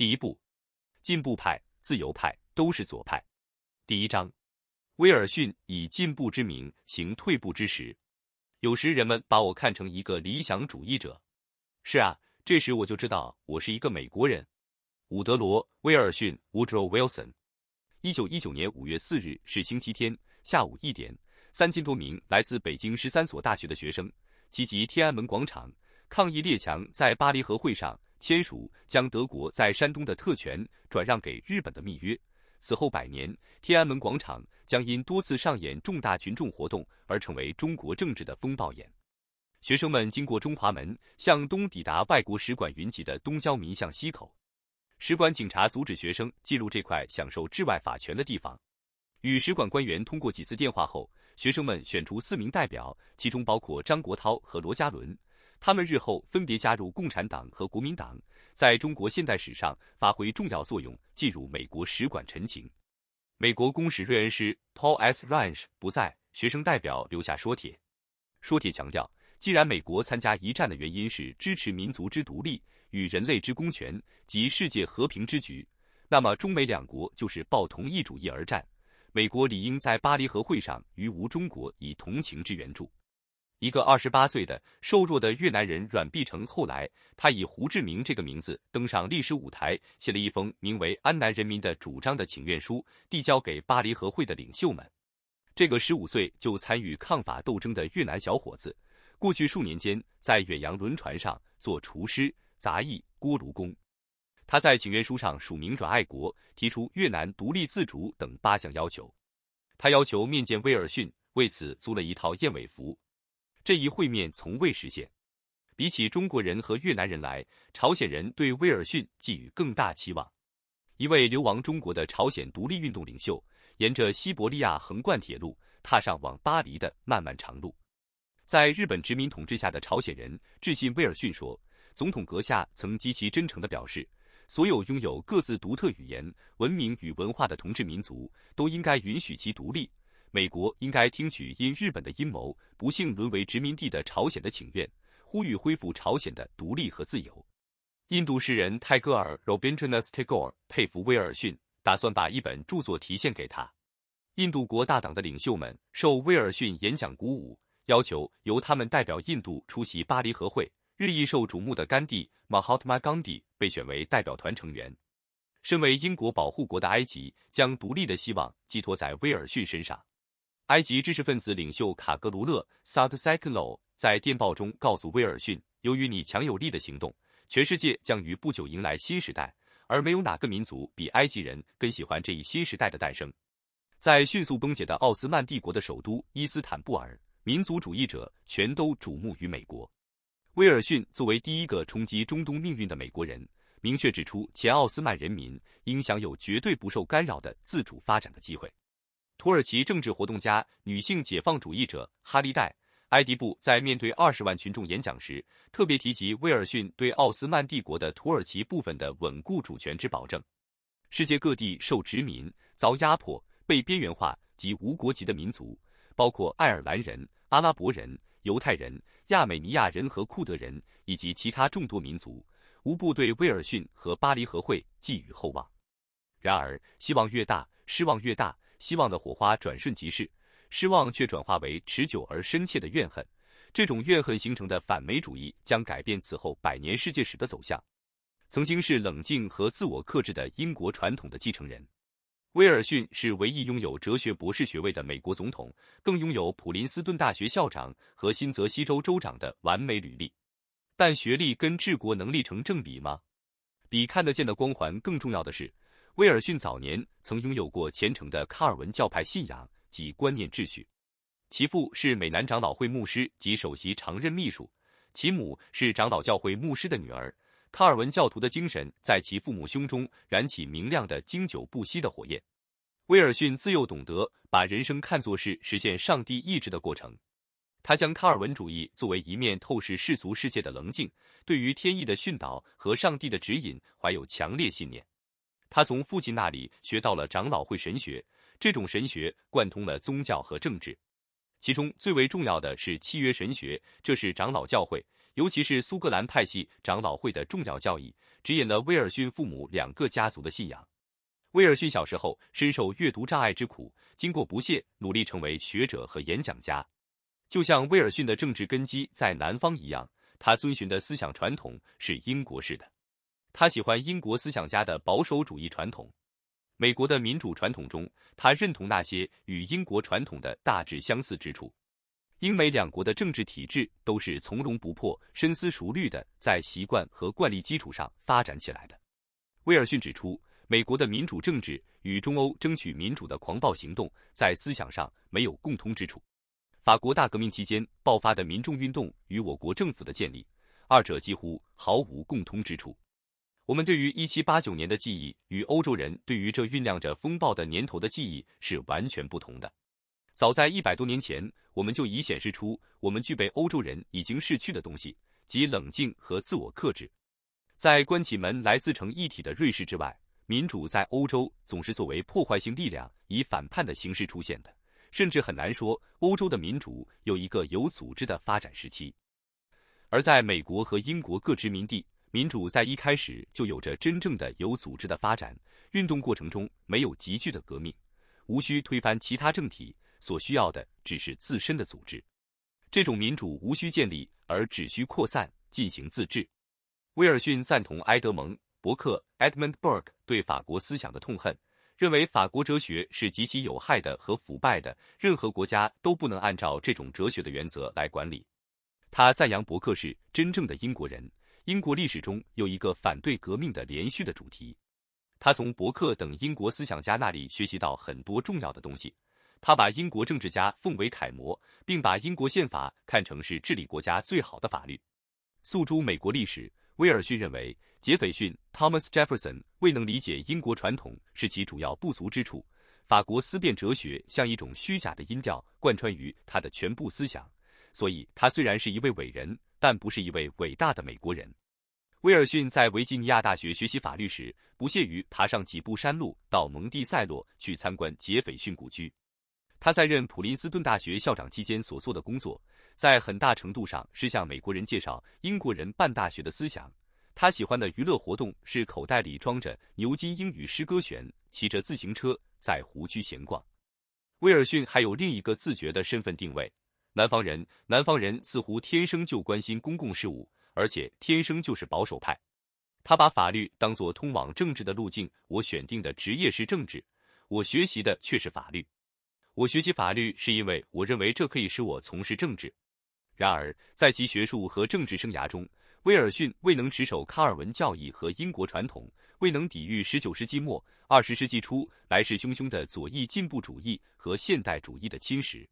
第一部，进步派、自由派都是左派。第一章，威尔逊以进步之名行退步之实。有时人们把我看成一个理想主义者。是啊，这时我就知道我是一个美国人。伍德罗·威尔逊 （Woodrow Wilson），一九一九年五月四日是星期天下午一点，三千多名来自北京十三所大学的学生聚集天安门广场抗议列强在巴黎和会上。签署将德国在山东的特权转让给日本的密约。此后百年，天安门广场将因多次上演重大群众活动而成为中国政治的风暴眼。学生们经过中华门，向东抵达外国使馆云集的东交民巷西口。使馆警察阻止学生进入这块享受治外法权的地方。与使馆官员通过几次电话后，学生们选出四名代表，其中包括张国焘和罗家伦。他们日后分别加入共产党和国民党，在中国现代史上发挥重要作用。进入美国使馆陈情，美国公使瑞恩师 Paul S. Ranche 不在，学生代表留下说帖。说帖强调，既然美国参加一战的原因是支持民族之独立、与人类之公权及世界和平之局，那么中美两国就是抱同一主义而战，美国理应在巴黎和会上与无中国以同情之援助。一个二十八岁的瘦弱的越南人阮碧成，后来他以胡志明这个名字登上历史舞台，写了一封名为《安南人民的主张》的请愿书，递交给巴黎和会的领袖们。这个十五岁就参与抗法斗争的越南小伙子，过去数年间在远洋轮船上做厨师、杂役、锅炉工。他在请愿书上署名阮爱国，提出越南独立自主等八项要求。他要求面见威尔逊，为此租了一套燕尾服。这一会面从未实现。比起中国人和越南人来，朝鲜人对威尔逊寄予更大期望。一位流亡中国的朝鲜独立运动领袖，沿着西伯利亚横贯铁路，踏上往巴黎的漫漫长路。在日本殖民统治下的朝鲜人，致信威尔逊说：“总统阁下曾极其真诚地表示，所有拥有各自独特语言、文明与文化的同志民族，都应该允许其独立。”美国应该听取因日本的阴谋不幸沦为殖民地的朝鲜的请愿，呼吁恢复朝鲜的独立和自由。印度诗人泰戈尔 r o b i n d r a n a t h Tagore） 佩服威尔逊，打算把一本著作提献给他。印度国大党的领袖们受威尔逊演讲鼓舞，要求由他们代表印度出席巴黎和会。日益受瞩目的甘地 （Mahatma Gandhi） 被选为代表团成员。身为英国保护国的埃及，将独立的希望寄托在威尔逊身上。埃及知识分子领袖卡格卢勒萨德塞克 e 在电报中告诉威尔逊：“由于你强有力的行动，全世界将于不久迎来新时代，而没有哪个民族比埃及人更喜欢这一新时代的诞生。”在迅速崩解的奥斯曼帝国的首都伊斯坦布尔，民族主义者全都瞩目于美国。威尔逊作为第一个冲击中东命运的美国人，明确指出，前奥斯曼人民应享有绝对不受干扰的自主发展的机会。土耳其政治活动家、女性解放主义者哈利黛·埃迪布在面对二十万群众演讲时，特别提及威尔逊对奥斯曼帝国的土耳其部分的稳固主权之保证。世界各地受殖民、遭压迫、被边缘化及无国籍的民族，包括爱尔兰人、阿拉伯人、犹太人、亚美尼亚人和库德人以及其他众多民族，无不对威尔逊和巴黎和会寄予厚望。然而，希望越大，失望越大。希望的火花转瞬即逝，失望却转化为持久而深切的怨恨。这种怨恨形成的反美主义将改变此后百年世界史的走向。曾经是冷静和自我克制的英国传统的继承人，威尔逊是唯一拥有哲学博士学位的美国总统，更拥有普林斯顿大学校长和新泽西州州长的完美履历。但学历跟治国能力成正比吗？比看得见的光环更重要的是。威尔逊早年曾拥有过虔诚的卡尔文教派信仰及观念秩序，其父是美南长老会牧师及首席常任秘书，其母是长老教会牧师的女儿。卡尔文教徒的精神在其父母胸中燃起明亮的、经久不息的火焰。威尔逊自幼懂得把人生看作是实现上帝意志的过程，他将卡尔文主义作为一面透视世俗世界的棱镜，对于天意的训导和上帝的指引怀有强烈信念。他从父亲那里学到了长老会神学，这种神学贯通了宗教和政治，其中最为重要的是契约神学，这是长老教会，尤其是苏格兰派系长老会的重要教义，指引了威尔逊父母两个家族的信仰。威尔逊小时候深受阅读障碍之苦，经过不懈努力，成为学者和演讲家。就像威尔逊的政治根基在南方一样，他遵循的思想传统是英国式的。他喜欢英国思想家的保守主义传统，美国的民主传统中，他认同那些与英国传统的大致相似之处。英美两国的政治体制都是从容不迫、深思熟虑的，在习惯和惯例基础上发展起来的。威尔逊指出，美国的民主政治与中欧争取民主的狂暴行动在思想上没有共通之处。法国大革命期间爆发的民众运动与我国政府的建立，二者几乎毫无共通之处。我们对于一七八九年的记忆，与欧洲人对于这酝酿着风暴的年头的记忆是完全不同的。早在一百多年前，我们就已显示出我们具备欧洲人已经逝去的东西，即冷静和自我克制。在关起门来自成一体的瑞士之外，民主在欧洲总是作为破坏性力量以反叛的形式出现的，甚至很难说欧洲的民主有一个有组织的发展时期。而在美国和英国各殖民地。民主在一开始就有着真正的有组织的发展，运动过程中没有急剧的革命，无需推翻其他政体，所需要的只是自身的组织。这种民主无需建立，而只需扩散进行自治。威尔逊赞同埃德蒙·伯克 （Edmund Burke） 对法国思想的痛恨，认为法国哲学是极其有害的和腐败的，任何国家都不能按照这种哲学的原则来管理。他赞扬伯克是真正的英国人。英国历史中有一个反对革命的连续的主题。他从伯克等英国思想家那里学习到很多重要的东西。他把英国政治家奉为楷模，并把英国宪法看成是治理国家最好的法律。诉诸美国历史，威尔逊认为杰斐逊 （Thomas Jefferson） 未能理解英国传统是其主要不足之处。法国思辨哲学像一种虚假的音调贯穿于他的全部思想，所以他虽然是一位伟人，但不是一位伟大的美国人。威尔逊在维吉尼亚大学学习法律时，不屑于爬上几步山路到蒙蒂塞洛去参观杰斐逊故居。他在任普林斯顿大学校长期间所做的工作，在很大程度上是向美国人介绍英国人办大学的思想。他喜欢的娱乐活动是口袋里装着《牛津英语诗歌选》，骑着自行车在湖区闲逛。威尔逊还有另一个自觉的身份定位：南方人。南方人似乎天生就关心公共事务。而且天生就是保守派，他把法律当作通往政治的路径。我选定的职业是政治，我学习的却是法律。我学习法律是因为我认为这可以使我从事政治。然而，在其学术和政治生涯中，威尔逊未能持守卡尔文教义和英国传统，未能抵御十九世纪末二十世纪初来势汹汹的左翼进步主义和现代主义的侵蚀。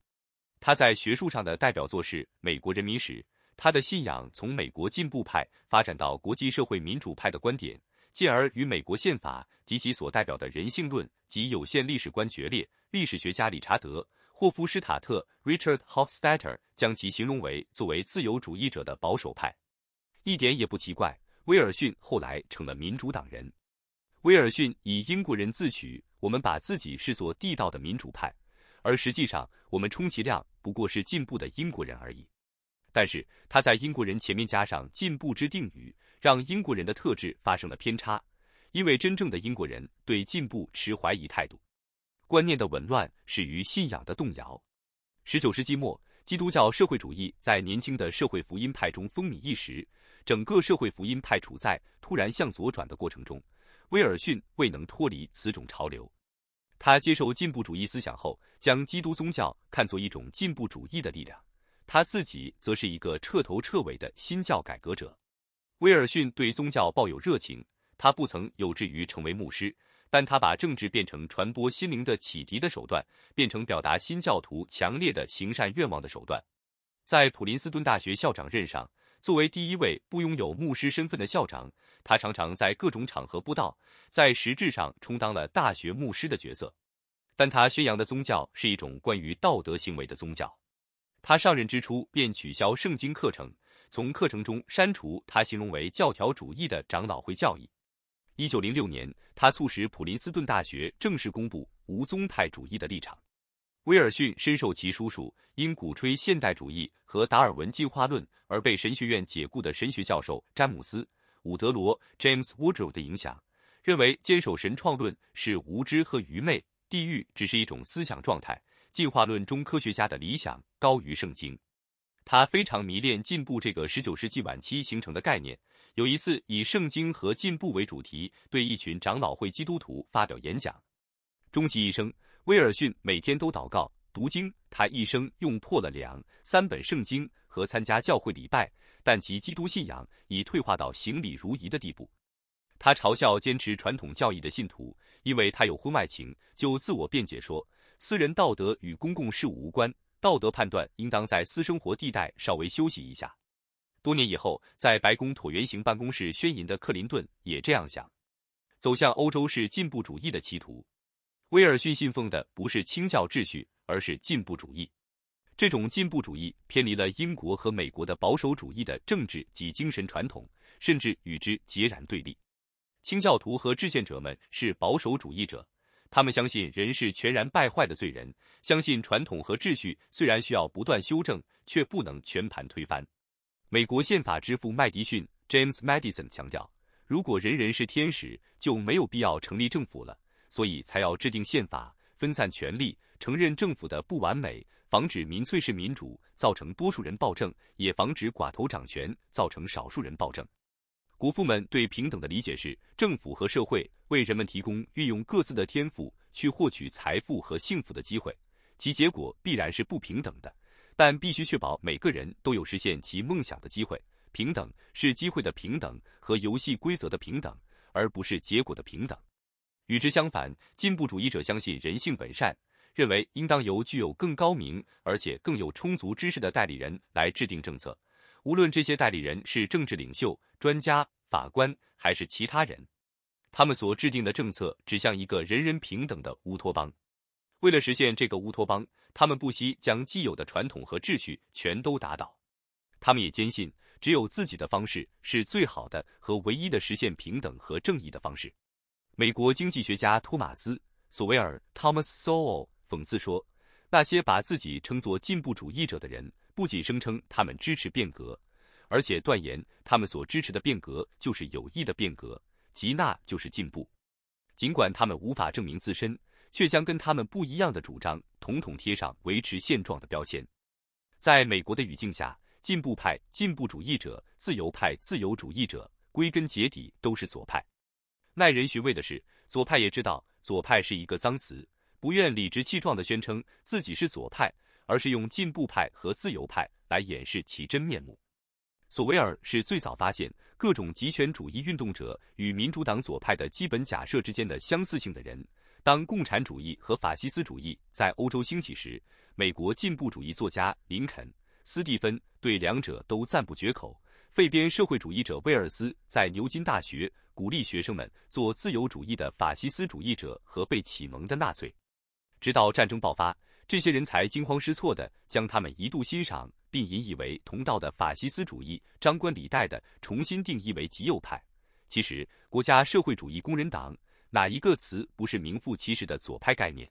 他在学术上的代表作是《美国人民史》。他的信仰从美国进步派发展到国际社会民主派的观点，进而与美国宪法及其所代表的人性论及有限历史观决裂。历史学家理查德·霍夫施塔特 （Richard Hofstetter） 将其形容为作为自由主义者的保守派。一点也不奇怪，威尔逊后来成了民主党人。威尔逊以英国人自诩，我们把自己视作地道的民主派，而实际上我们充其量不过是进步的英国人而已。但是他在英国人前面加上“进步”之定语，让英国人的特质发生了偏差。因为真正的英国人对进步持怀疑态度。观念的紊乱始于信仰的动摇。十九世纪末，基督教社会主义在年轻的社会福音派中风靡一时，整个社会福音派处在突然向左转的过程中。威尔逊未能脱离此种潮流。他接受进步主义思想后，将基督宗教看作一种进步主义的力量。他自己则是一个彻头彻尾的新教改革者。威尔逊对宗教抱有热情，他不曾有志于成为牧师，但他把政治变成传播心灵的启迪的手段，变成表达新教徒强烈的行善愿望的手段。在普林斯顿大学校长任上，作为第一位不拥有牧师身份的校长，他常常在各种场合布道，在实质上充当了大学牧师的角色。但他宣扬的宗教是一种关于道德行为的宗教。他上任之初便取消圣经课程，从课程中删除他形容为教条主义的长老会教义。一九零六年，他促使普林斯顿大学正式公布无宗派主义的立场。威尔逊深受其叔叔因鼓吹现代主义和达尔文进化论而被神学院解雇的神学教授詹姆斯·伍德罗 （James Woodro） 的影响，认为坚守神创论是无知和愚昧，地狱只是一种思想状态。进化论中，科学家的理想高于圣经。他非常迷恋“进步”这个十九世纪晚期形成的概念。有一次，以圣经和进步为主题，对一群长老会基督徒发表演讲。终其一生，威尔逊每天都祷告、读经。他一生用破了两三本圣经和参加教会礼拜，但其基督信仰已退化到行礼如仪的地步。他嘲笑坚持传统教义的信徒，因为他有婚外情，就自我辩解说。私人道德与公共事务无关，道德判断应当在私生活地带稍微休息一下。多年以后，在白宫椭圆形办公室宣言的克林顿也这样想。走向欧洲是进步主义的歧途。威尔逊信奉的不是清教秩序，而是进步主义。这种进步主义偏离了英国和美国的保守主义的政治及精神传统，甚至与之截然对立。清教徒和制宪者们是保守主义者。他们相信人是全然败坏的罪人，相信传统和秩序虽然需要不断修正，却不能全盘推翻。美国宪法之父麦迪逊 （James Madison） 强调，如果人人是天使，就没有必要成立政府了。所以才要制定宪法，分散权力，承认政府的不完美，防止民粹式民主造成多数人暴政，也防止寡头掌权造成少数人暴政。国父们对平等的理解是，政府和社会为人们提供运用各自的天赋去获取财富和幸福的机会，其结果必然是不平等的。但必须确保每个人都有实现其梦想的机会。平等是机会的平等和游戏规则的平等，而不是结果的平等。与之相反，进步主义者相信人性本善，认为应当由具有更高明而且更有充足知识的代理人来制定政策。无论这些代理人是政治领袖、专家、法官还是其他人，他们所制定的政策指向一个人人平等的乌托邦。为了实现这个乌托邦，他们不惜将既有的传统和秩序全都打倒。他们也坚信，只有自己的方式是最好的和唯一的实现平等和正义的方式。美国经济学家托马斯·索维尔 （Thomas Sowell） 讽刺说：“那些把自己称作进步主义者的人。”不仅声称他们支持变革，而且断言他们所支持的变革就是有益的变革，即那就是进步。尽管他们无法证明自身，却将跟他们不一样的主张统统贴上维持现状的标签。在美国的语境下，进步派、进步主义者、自由派、自由主义者，归根结底都是左派。耐人寻味的是，左派也知道左派是一个脏词，不愿理直气壮地宣称自己是左派。而是用进步派和自由派来掩饰其真面目。索维尔是最早发现各种极权主义运动者与民主党左派的基本假设之间的相似性的人。当共产主义和法西斯主义在欧洲兴起时，美国进步主义作家林肯、斯蒂芬对两者都赞不绝口。废边社会主义者威尔斯在牛津大学鼓励学生们做自由主义的法西斯主义者和被启蒙的纳粹。直到战争爆发。这些人才惊慌失措地将他们一度欣赏并引以为同道的法西斯主义张冠李戴地重新定义为极右派。其实，国家社会主义工人党哪一个词不是名副其实的左派概念？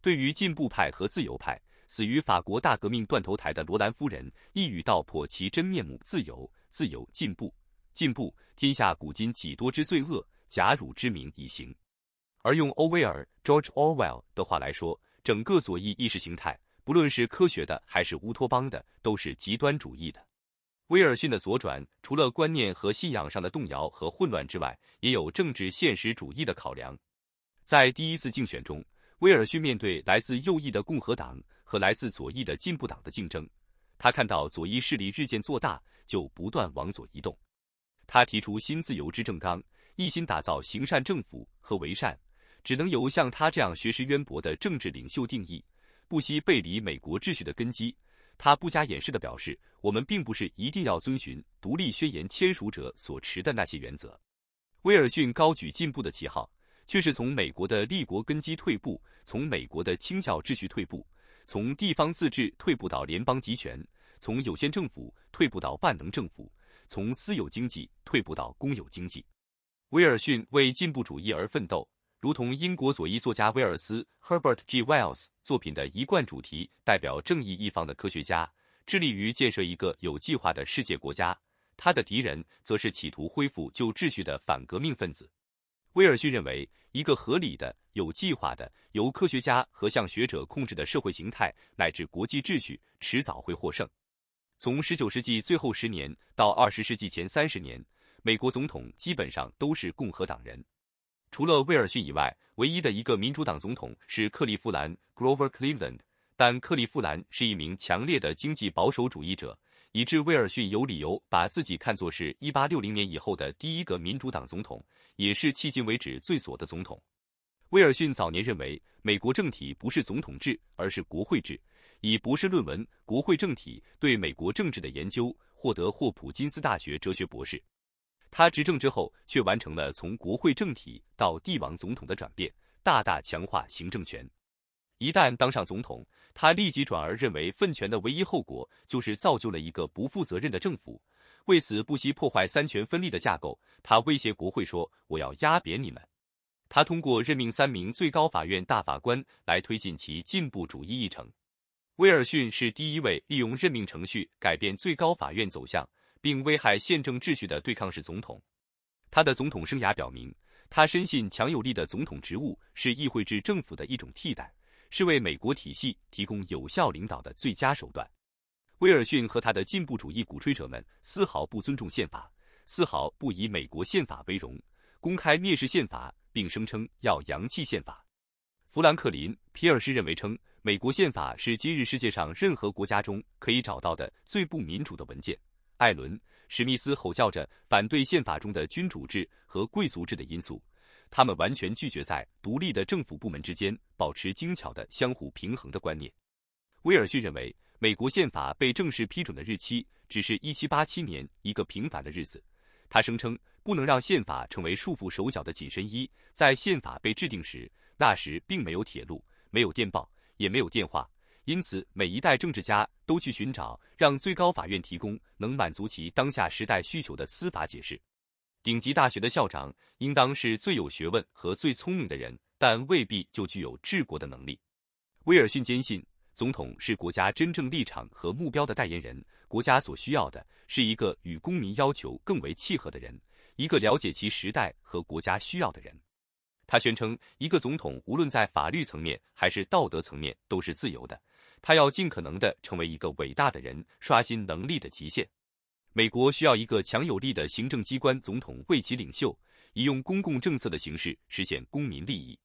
对于进步派和自由派，死于法国大革命断头台的罗兰夫人一语道破其真面目：自由，自由，进步，进步，天下古今几多之罪恶，假汝之名以行。而用欧威尔 （George Orwell） 的话来说。整个左翼意识形态，不论是科学的还是乌托邦的，都是极端主义的。威尔逊的左转，除了观念和信仰上的动摇和混乱之外，也有政治现实主义的考量。在第一次竞选中，威尔逊面对来自右翼的共和党和来自左翼的进步党的竞争，他看到左翼势力日渐做大，就不断往左移动。他提出新自由之政纲，一心打造行善政府和为善。只能由像他这样学识渊博的政治领袖定义，不惜背离美国秩序的根基。他不加掩饰的表示：“我们并不是一定要遵循《独立宣言》签署者所持的那些原则。”威尔逊高举进步的旗号，却是从美国的立国根基退步，从美国的清教秩序退步，从地方自治退步到联邦集权，从有限政府退步到万能政府，从私有经济退步到公有经济。威尔逊为进步主义而奋斗。如同英国左翼作家威尔斯 （Herbert G. Wells） 作品的一贯主题，代表正义一方的科学家致力于建设一个有计划的世界国家，他的敌人则是企图恢复旧秩序的反革命分子。威尔逊认为，一个合理的、有计划的、由科学家和向学者控制的社会形态乃至国际秩序，迟早会获胜。从19世纪最后十年到20世纪前三十年，美国总统基本上都是共和党人。除了威尔逊以外，唯一的一个民主党总统是克利夫兰 （Grover Cleveland）。但克利夫兰是一名强烈的经济保守主义者，以致威尔逊有理由把自己看作是一八六零年以后的第一个民主党总统，也是迄今为止最左的总统。威尔逊早年认为美国政体不是总统制，而是国会制。以博士论文《国会政体对美国政治的研究》获得霍普金斯大学哲学博士。他执政之后，却完成了从国会政体到帝王总统的转变，大大强化行政权。一旦当上总统，他立即转而认为分权的唯一后果就是造就了一个不负责任的政府。为此，不惜破坏三权分立的架构。他威胁国会说：“我要压扁你们。”他通过任命三名最高法院大法官来推进其进步主义议程。威尔逊是第一位利用任命程序改变最高法院走向。并危害宪政秩序的对抗式总统，他的总统生涯表明，他深信强有力的总统职务是议会制政府的一种替代，是为美国体系提供有效领导的最佳手段。威尔逊和他的进步主义鼓吹者们丝毫不尊重宪法，丝毫不以美国宪法为荣，公开蔑视宪法，并声称要扬弃宪法。富兰克林·皮尔斯认为称，美国宪法是今日世界上任何国家中可以找到的最不民主的文件。艾伦·史密斯吼叫着反对宪法中的君主制和贵族制的因素，他们完全拒绝在独立的政府部门之间保持精巧的相互平衡的观念。威尔逊认为，美国宪法被正式批准的日期只是一七八七年一个平凡的日子。他声称，不能让宪法成为束缚手脚的紧身衣。在宪法被制定时，那时并没有铁路，没有电报，也没有电话。因此，每一代政治家都去寻找让最高法院提供能满足其当下时代需求的司法解释。顶级大学的校长应当是最有学问和最聪明的人，但未必就具有治国的能力。威尔逊坚信，总统是国家真正立场和目标的代言人。国家所需要的是一个与公民要求更为契合的人，一个了解其时代和国家需要的人。他宣称，一个总统无论在法律层面还是道德层面都是自由的。他要尽可能的成为一个伟大的人，刷新能力的极限。美国需要一个强有力的行政机关，总统为其领袖，以用公共政策的形式实现公民利益。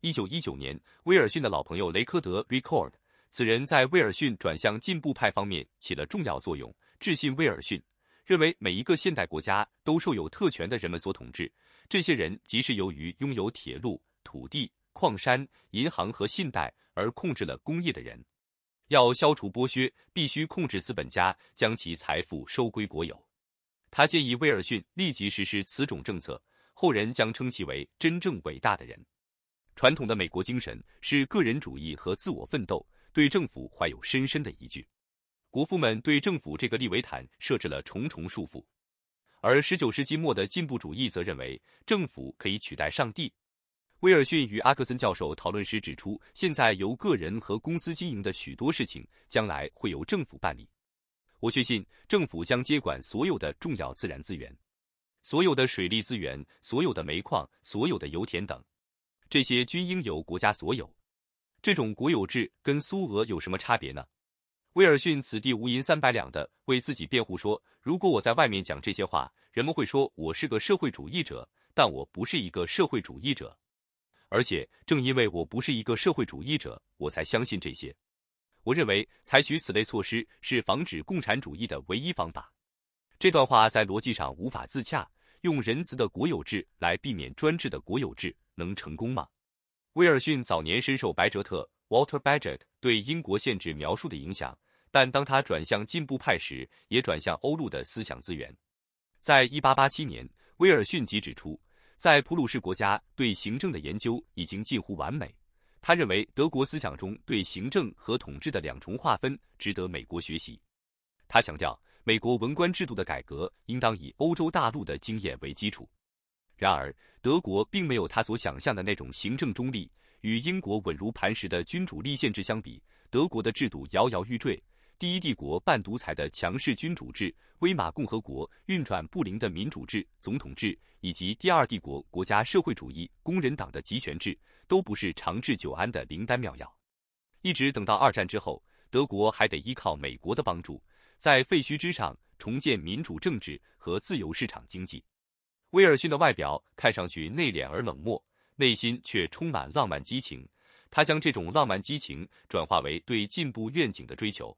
一九一九年，威尔逊的老朋友雷科德 （Record） 此人在威尔逊转向进步派方面起了重要作用。致信威尔逊，认为每一个现代国家都受有特权的人们所统治，这些人即是由于拥有铁路、土地、矿山、银行和信贷而控制了工业的人。要消除剥削，必须控制资本家，将其财富收归国有。他建议威尔逊立即实施此种政策，后人将称其为真正伟大的人。传统的美国精神是个人主义和自我奋斗，对政府怀有深深的疑惧。国父们对政府这个利维坦设置了重重束缚，而十九世纪末的进步主义则认为政府可以取代上帝。威尔逊与阿克森教授讨论时指出，现在由个人和公司经营的许多事情，将来会由政府办理。我确信政府将接管所有的重要自然资源，所有的水利资源，所有的煤矿，所有的油田等，这些均应由国家所有。这种国有制跟苏俄有什么差别呢？威尔逊此地无银三百两的为自己辩护说：“如果我在外面讲这些话，人们会说我是个社会主义者，但我不是一个社会主义者。”而且，正因为我不是一个社会主义者，我才相信这些。我认为采取此类措施是防止共产主义的唯一方法。这段话在逻辑上无法自洽，用仁慈的国有制来避免专制的国有制能成功吗？威尔逊早年深受白哲特 （Walter b a g e h t 对英国限制描述的影响，但当他转向进步派时，也转向欧陆的思想资源。在一八八七年，威尔逊即指出。在普鲁士国家对行政的研究已经近乎完美，他认为德国思想中对行政和统治的两重划分值得美国学习。他强调，美国文官制度的改革应当以欧洲大陆的经验为基础。然而，德国并没有他所想象的那种行政中立。与英国稳如磐石的君主立宪制相比，德国的制度摇摇欲坠。第一帝国半独裁的强势君主制、威玛共和国运转不灵的民主制、总统制，以及第二帝国国家社会主义工人党的集权制，都不是长治久安的灵丹妙药。一直等到二战之后，德国还得依靠美国的帮助，在废墟之上重建民主政治和自由市场经济。威尔逊的外表看上去内敛而冷漠，内心却充满浪漫激情。他将这种浪漫激情转化为对进步愿景的追求。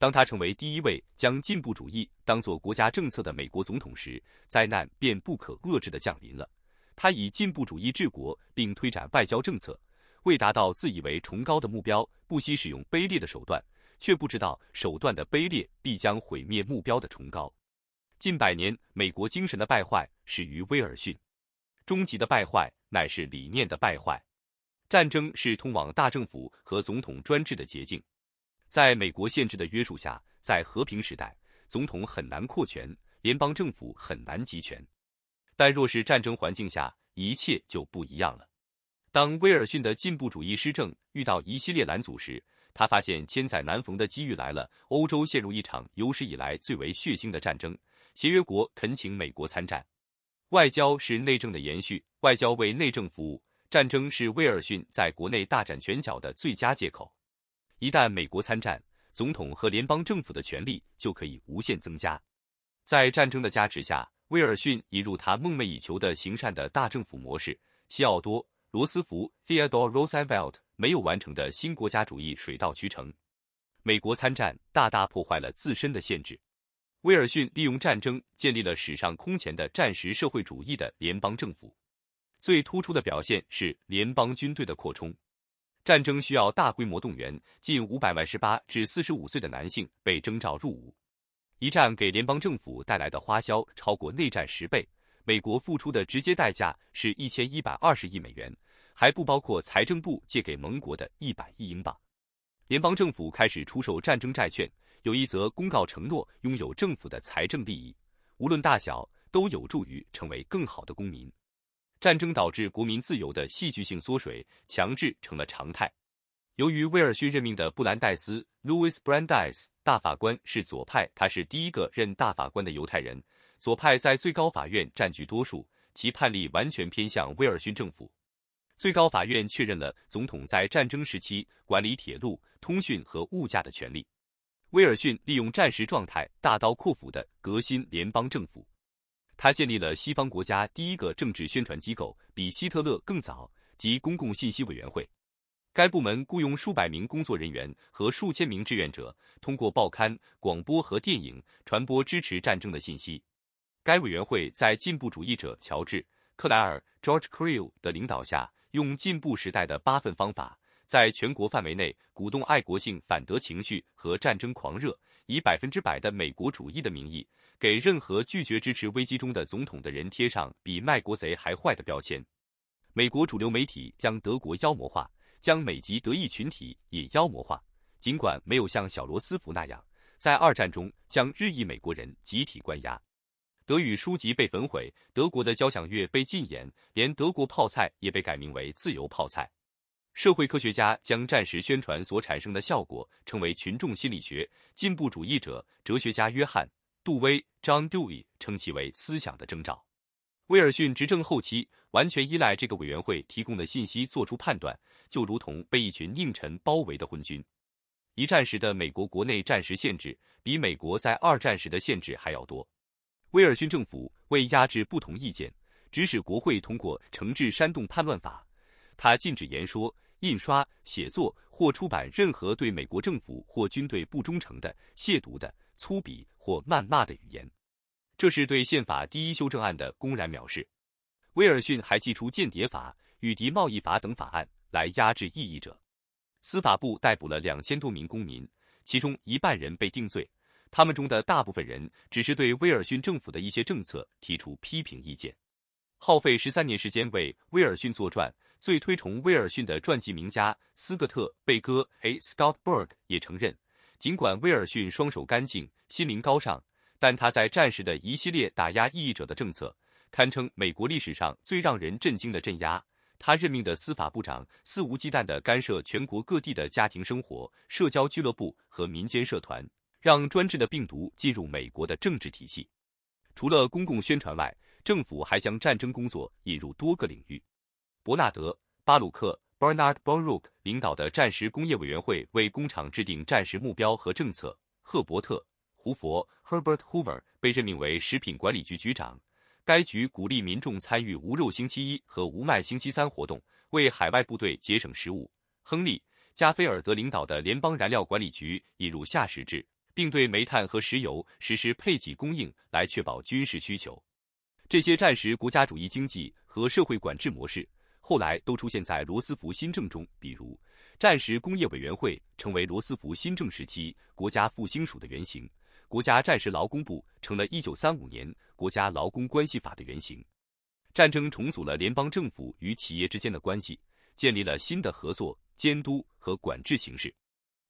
当他成为第一位将进步主义当做国家政策的美国总统时，灾难便不可遏制的降临了。他以进步主义治国，并推展外交政策，为达到自以为崇高的目标，不惜使用卑劣的手段，却不知道手段的卑劣必将毁灭目标的崇高。近百年美国精神的败坏始于威尔逊，终极的败坏乃是理念的败坏。战争是通往大政府和总统专制的捷径。在美国限制的约束下，在和平时代，总统很难扩权，联邦政府很难集权。但若是战争环境下，一切就不一样了。当威尔逊的进步主义施政遇到一系列拦阻时，他发现千载难逢的机遇来了。欧洲陷入一场有史以来最为血腥的战争，协约国恳请美国参战。外交是内政的延续，外交为内政服务。战争是威尔逊在国内大展拳脚的最佳借口。一旦美国参战，总统和联邦政府的权力就可以无限增加。在战争的加持下，威尔逊引入他梦寐以求的行善的大政府模式。西奥多·罗斯福 （Theodore Roosevelt） 没有完成的新国家主义水到渠成。美国参战大大破坏了自身的限制。威尔逊利用战争建立了史上空前的战时社会主义的联邦政府，最突出的表现是联邦军队的扩充。战争需要大规模动员，近五百万十八至四十五岁的男性被征召入伍。一战给联邦政府带来的花销超过内战十倍，美国付出的直接代价是一千一百二十亿美元，还不包括财政部借给盟国的一百亿英镑。联邦政府开始出售战争债券，有一则公告承诺拥有政府的财政利益，无论大小，都有助于成为更好的公民。战争导致国民自由的戏剧性缩水，强制成了常态。由于威尔逊任命的布兰戴斯 （Louis Brandeis） 大法官是左派，他是第一个任大法官的犹太人。左派在最高法院占据多数，其判例完全偏向威尔逊政府。最高法院确认了总统在战争时期管理铁路、通讯和物价的权利。威尔逊利用战时状态，大刀阔斧的革新联邦政府。他建立了西方国家第一个政治宣传机构，比希特勒更早，即公共信息委员会。该部门雇佣数百名工作人员和数千名志愿者，通过报刊、广播和电影传播支持战争的信息。该委员会在进步主义者乔治·克莱尔 （George Creel） 的领导下，用进步时代的八份方法，在全国范围内鼓动爱国性反德情绪和战争狂热。以百分之百的美国主义的名义，给任何拒绝支持危机中的总统的人贴上比卖国贼还坏的标签。美国主流媒体将德国妖魔化，将美籍德裔群体也妖魔化。尽管没有像小罗斯福那样在二战中将日裔美国人集体关押，德语书籍被焚毁，德国的交响乐被禁演，连德国泡菜也被改名为“自由泡菜”。社会科学家将战时宣传所产生的效果称为群众心理学。进步主义者哲学家约翰·杜威 （John Dewey） 称其为“思想的征兆”。威尔逊执政后期，完全依赖这个委员会提供的信息做出判断，就如同被一群佞臣包围的昏君。一战时的美国国内战时限制比美国在二战时的限制还要多。威尔逊政府为压制不同意见，指使国会通过《惩治煽动叛乱法》。他禁止言说、印刷、写作或出版任何对美国政府或军队不忠诚的、亵渎的、粗鄙或谩骂的语言，这是对宪法第一修正案的公然藐视。威尔逊还寄出间谍法、与敌贸易法等法案来压制异议者。司法部逮捕了两千多名公民，其中一半人被定罪。他们中的大部分人只是对威尔逊政府的一些政策提出批评意见。耗费十三年时间为威尔逊作传。最推崇威尔逊的传记名家斯科特·贝戈 （Scott a b u r k e 也承认，尽管威尔逊双手干净、心灵高尚，但他在战时的一系列打压异议者的政策，堪称美国历史上最让人震惊的镇压。他任命的司法部长肆无忌惮地干涉全国各地的家庭生活、社交俱乐部和民间社团，让专制的病毒进入美国的政治体系。除了公共宣传外，政府还将战争工作引入多个领域。伯纳德·巴鲁克 （Bernard b o r u c h 领导的战时工业委员会为工厂制定战时目标和政策。赫伯特·胡佛 （Herbert Hoover） 被任命为食品管理局局长，该局鼓励民众参与无肉星期一和无麦星期三活动，为海外部队节省食物。亨利·加菲尔德领导的联邦燃料管理局引入夏时制，并对煤炭和石油实施配给供应，来确保军事需求。这些战时国家主义经济和社会管制模式。后来都出现在罗斯福新政中，比如战时工业委员会成为罗斯福新政时期国家复兴署的原型，国家战时劳工部成了一九三五年国家劳工关系法的原型。战争重组了联邦政府与企业之间的关系，建立了新的合作、监督和管制形式。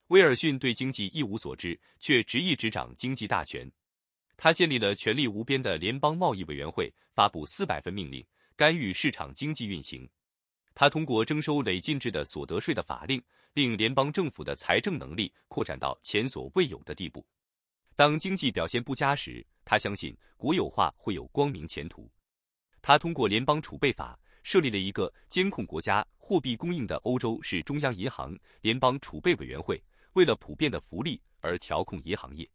威尔逊对经济一无所知，却执意执掌经济大权。他建立了权力无边的联邦贸易委员会，发布四百份命令，干预市场经济运行。他通过征收累进制的所得税的法令，令联邦政府的财政能力扩展到前所未有的地步。当经济表现不佳时，他相信国有化会有光明前途。他通过联邦储备法设立了一个监控国家货币供应的欧洲是中央银行联邦储备委员会，为了普遍的福利而调控银行业。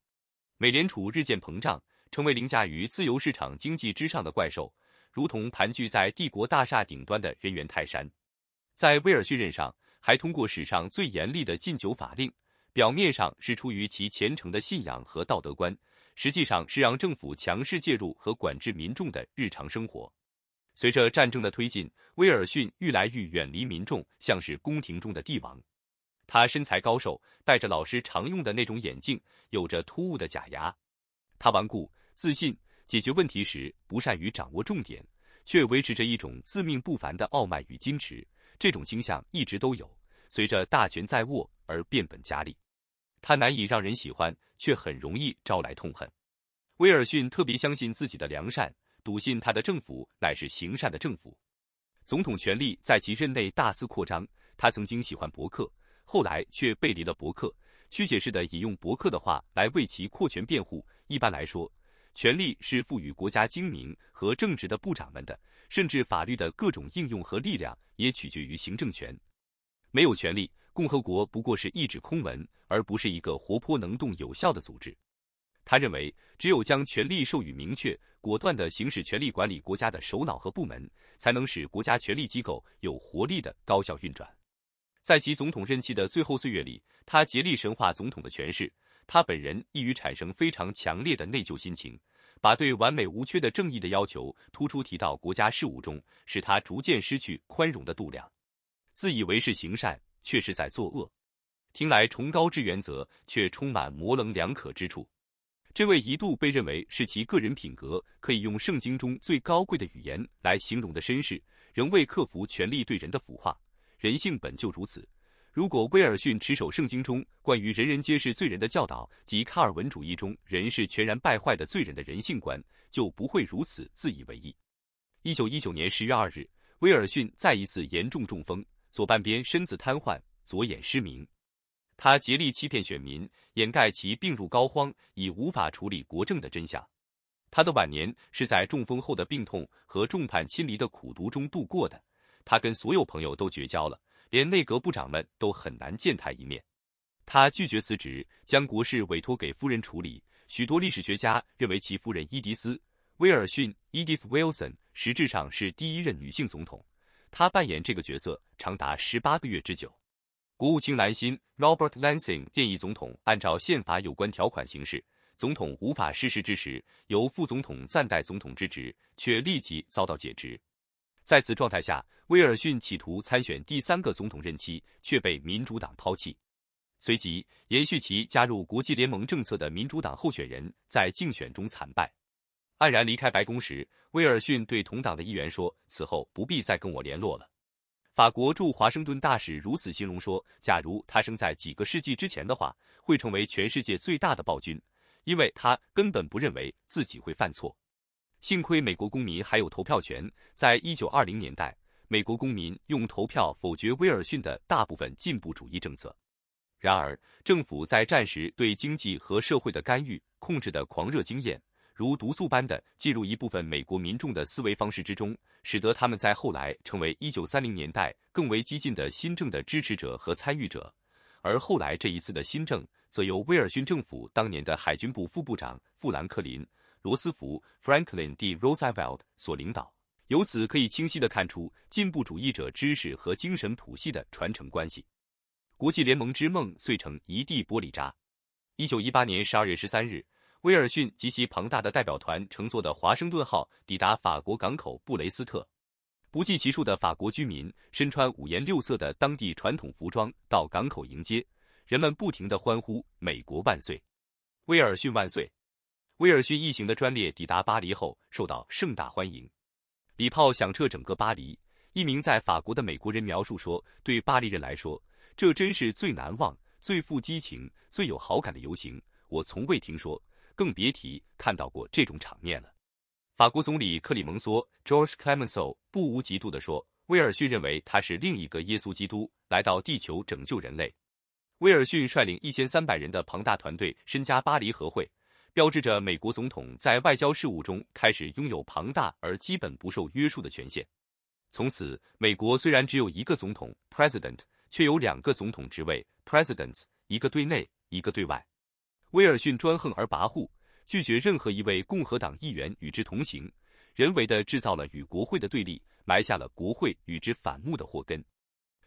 美联储日渐膨胀，成为凌驾于自由市场经济之上的怪兽。如同盘踞在帝国大厦顶端的人猿泰山，在威尔逊任上，还通过史上最严厉的禁酒法令。表面上是出于其虔诚的信仰和道德观，实际上是让政府强势介入和管制民众的日常生活。随着战争的推进，威尔逊愈来愈远离民众，像是宫廷中的帝王。他身材高瘦，戴着老师常用的那种眼镜，有着突兀的假牙。他顽固、自信。解决问题时不善于掌握重点，却维持着一种自命不凡的傲慢与矜持。这种倾向一直都有，随着大权在握而变本加厉。他难以让人喜欢，却很容易招来痛恨。威尔逊特别相信自己的良善，笃信他的政府乃是行善的政府。总统权力在其任内大肆扩张。他曾经喜欢伯克，后来却背离了伯克，曲解式的引用伯克的话来为其扩权辩护。一般来说。权力是赋予国家精明和正直的部长们的，甚至法律的各种应用和力量也取决于行政权。没有权力，共和国不过是一纸空文，而不是一个活泼能动、有效的组织。他认为，只有将权力授予明确、果断地行使权力管理国家的首脑和部门，才能使国家权力机构有活力地高效运转。在其总统任期的最后岁月里，他竭力神化总统的权势。他本人易于产生非常强烈的内疚心情，把对完美无缺的正义的要求突出提到国家事务中，使他逐渐失去宽容的度量。自以为是行善，却是在作恶。听来崇高之原则，却充满模棱两可之处。这位一度被认为是其个人品格可以用圣经中最高贵的语言来形容的绅士，仍未克服权力对人的腐化。人性本就如此。如果威尔逊持守圣经中关于人人皆是罪人的教导及卡尔文主义中人是全然败坏的罪人的人性观，就不会如此自以为意。一九一九年十月二日，威尔逊再一次严重中风，左半边身子瘫痪，左眼失明。他竭力欺骗选民，掩盖其病入膏肓、已无法处理国政的真相。他的晚年是在中风后的病痛和众叛亲离的苦读中度过的。他跟所有朋友都绝交了。连内阁部长们都很难见他一面，他拒绝辞职，将国事委托给夫人处理。许多历史学家认为其夫人伊迪丝·威尔逊 i t h Wilson） 实质上是第一任女性总统。她扮演这个角色长达十八个月之久。国务卿兰辛 （Robert Lansing） 建议总统按照宪法有关条款行事。总统无法失事之时，由副总统暂代总统之职，却立即遭到解职。在此状态下，威尔逊企图参选第三个总统任期，却被民主党抛弃。随即，延续其加入国际联盟政策的民主党候选人在竞选中惨败。黯然离开白宫时，威尔逊对同党的议员说：“此后不必再跟我联络了。”法国驻华盛顿大使如此形容说：“假如他生在几个世纪之前的话，会成为全世界最大的暴君，因为他根本不认为自己会犯错。”幸亏美国公民还有投票权。在一九二零年代，美国公民用投票否决威尔逊的大部分进步主义政策。然而，政府在战时对经济和社会的干预控制的狂热经验，如毒素般的进入一部分美国民众的思维方式之中，使得他们在后来成为一九三零年代更为激进的新政的支持者和参与者。而后来这一次的新政，则由威尔逊政府当年的海军部副部长富兰克林。罗斯福 （Franklin D. Roosevelt） 所领导，由此可以清晰地看出进步主义者知识和精神谱系的传承关系。国际联盟之梦碎成一地玻璃渣。一九一八年十二月十三日，威尔逊及其庞大的代表团乘坐的华盛顿号抵达法国港口布雷斯特。不计其数的法国居民身穿五颜六色的当地传统服装到港口迎接，人们不停地欢呼“美国万岁，威尔逊万岁”。威尔逊一行的专列抵达巴黎后，受到盛大欢迎，礼炮响彻整个巴黎。一名在法国的美国人描述说：“对巴黎人来说，这真是最难忘、最富激情、最有好感的游行。我从未听说，更别提看到过这种场面了。”法国总理克里蒙梭 g e o r g e s Clemenceau） 不无嫉妒地说：“威尔逊认为他是另一个耶稣基督，来到地球拯救人类。”威尔逊率领一千三百人的庞大团队，身家巴黎和会。标志着美国总统在外交事务中开始拥有庞大而基本不受约束的权限。从此，美国虽然只有一个总统 （President），却有两个总统职位 （Presidents），一个对内，一个对外。威尔逊专横而跋扈，拒绝任何一位共和党议员与之同行，人为地制造了与国会的对立，埋下了国会与之反目的祸根。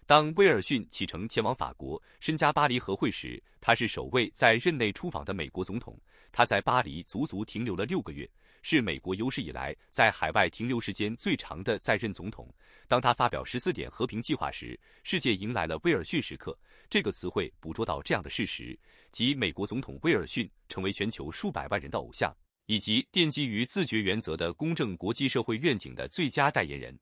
当威尔逊启程前往法国，参加巴黎和会时，他是首位在任内出访的美国总统。他在巴黎足足停留了六个月，是美国有史以来在海外停留时间最长的在任总统。当他发表十四点和平计划时，世界迎来了威尔逊时刻。这个词汇捕捉到这样的事实：即美国总统威尔逊成为全球数百万人的偶像，以及奠基于自觉原则的公正国际社会愿景的最佳代言人。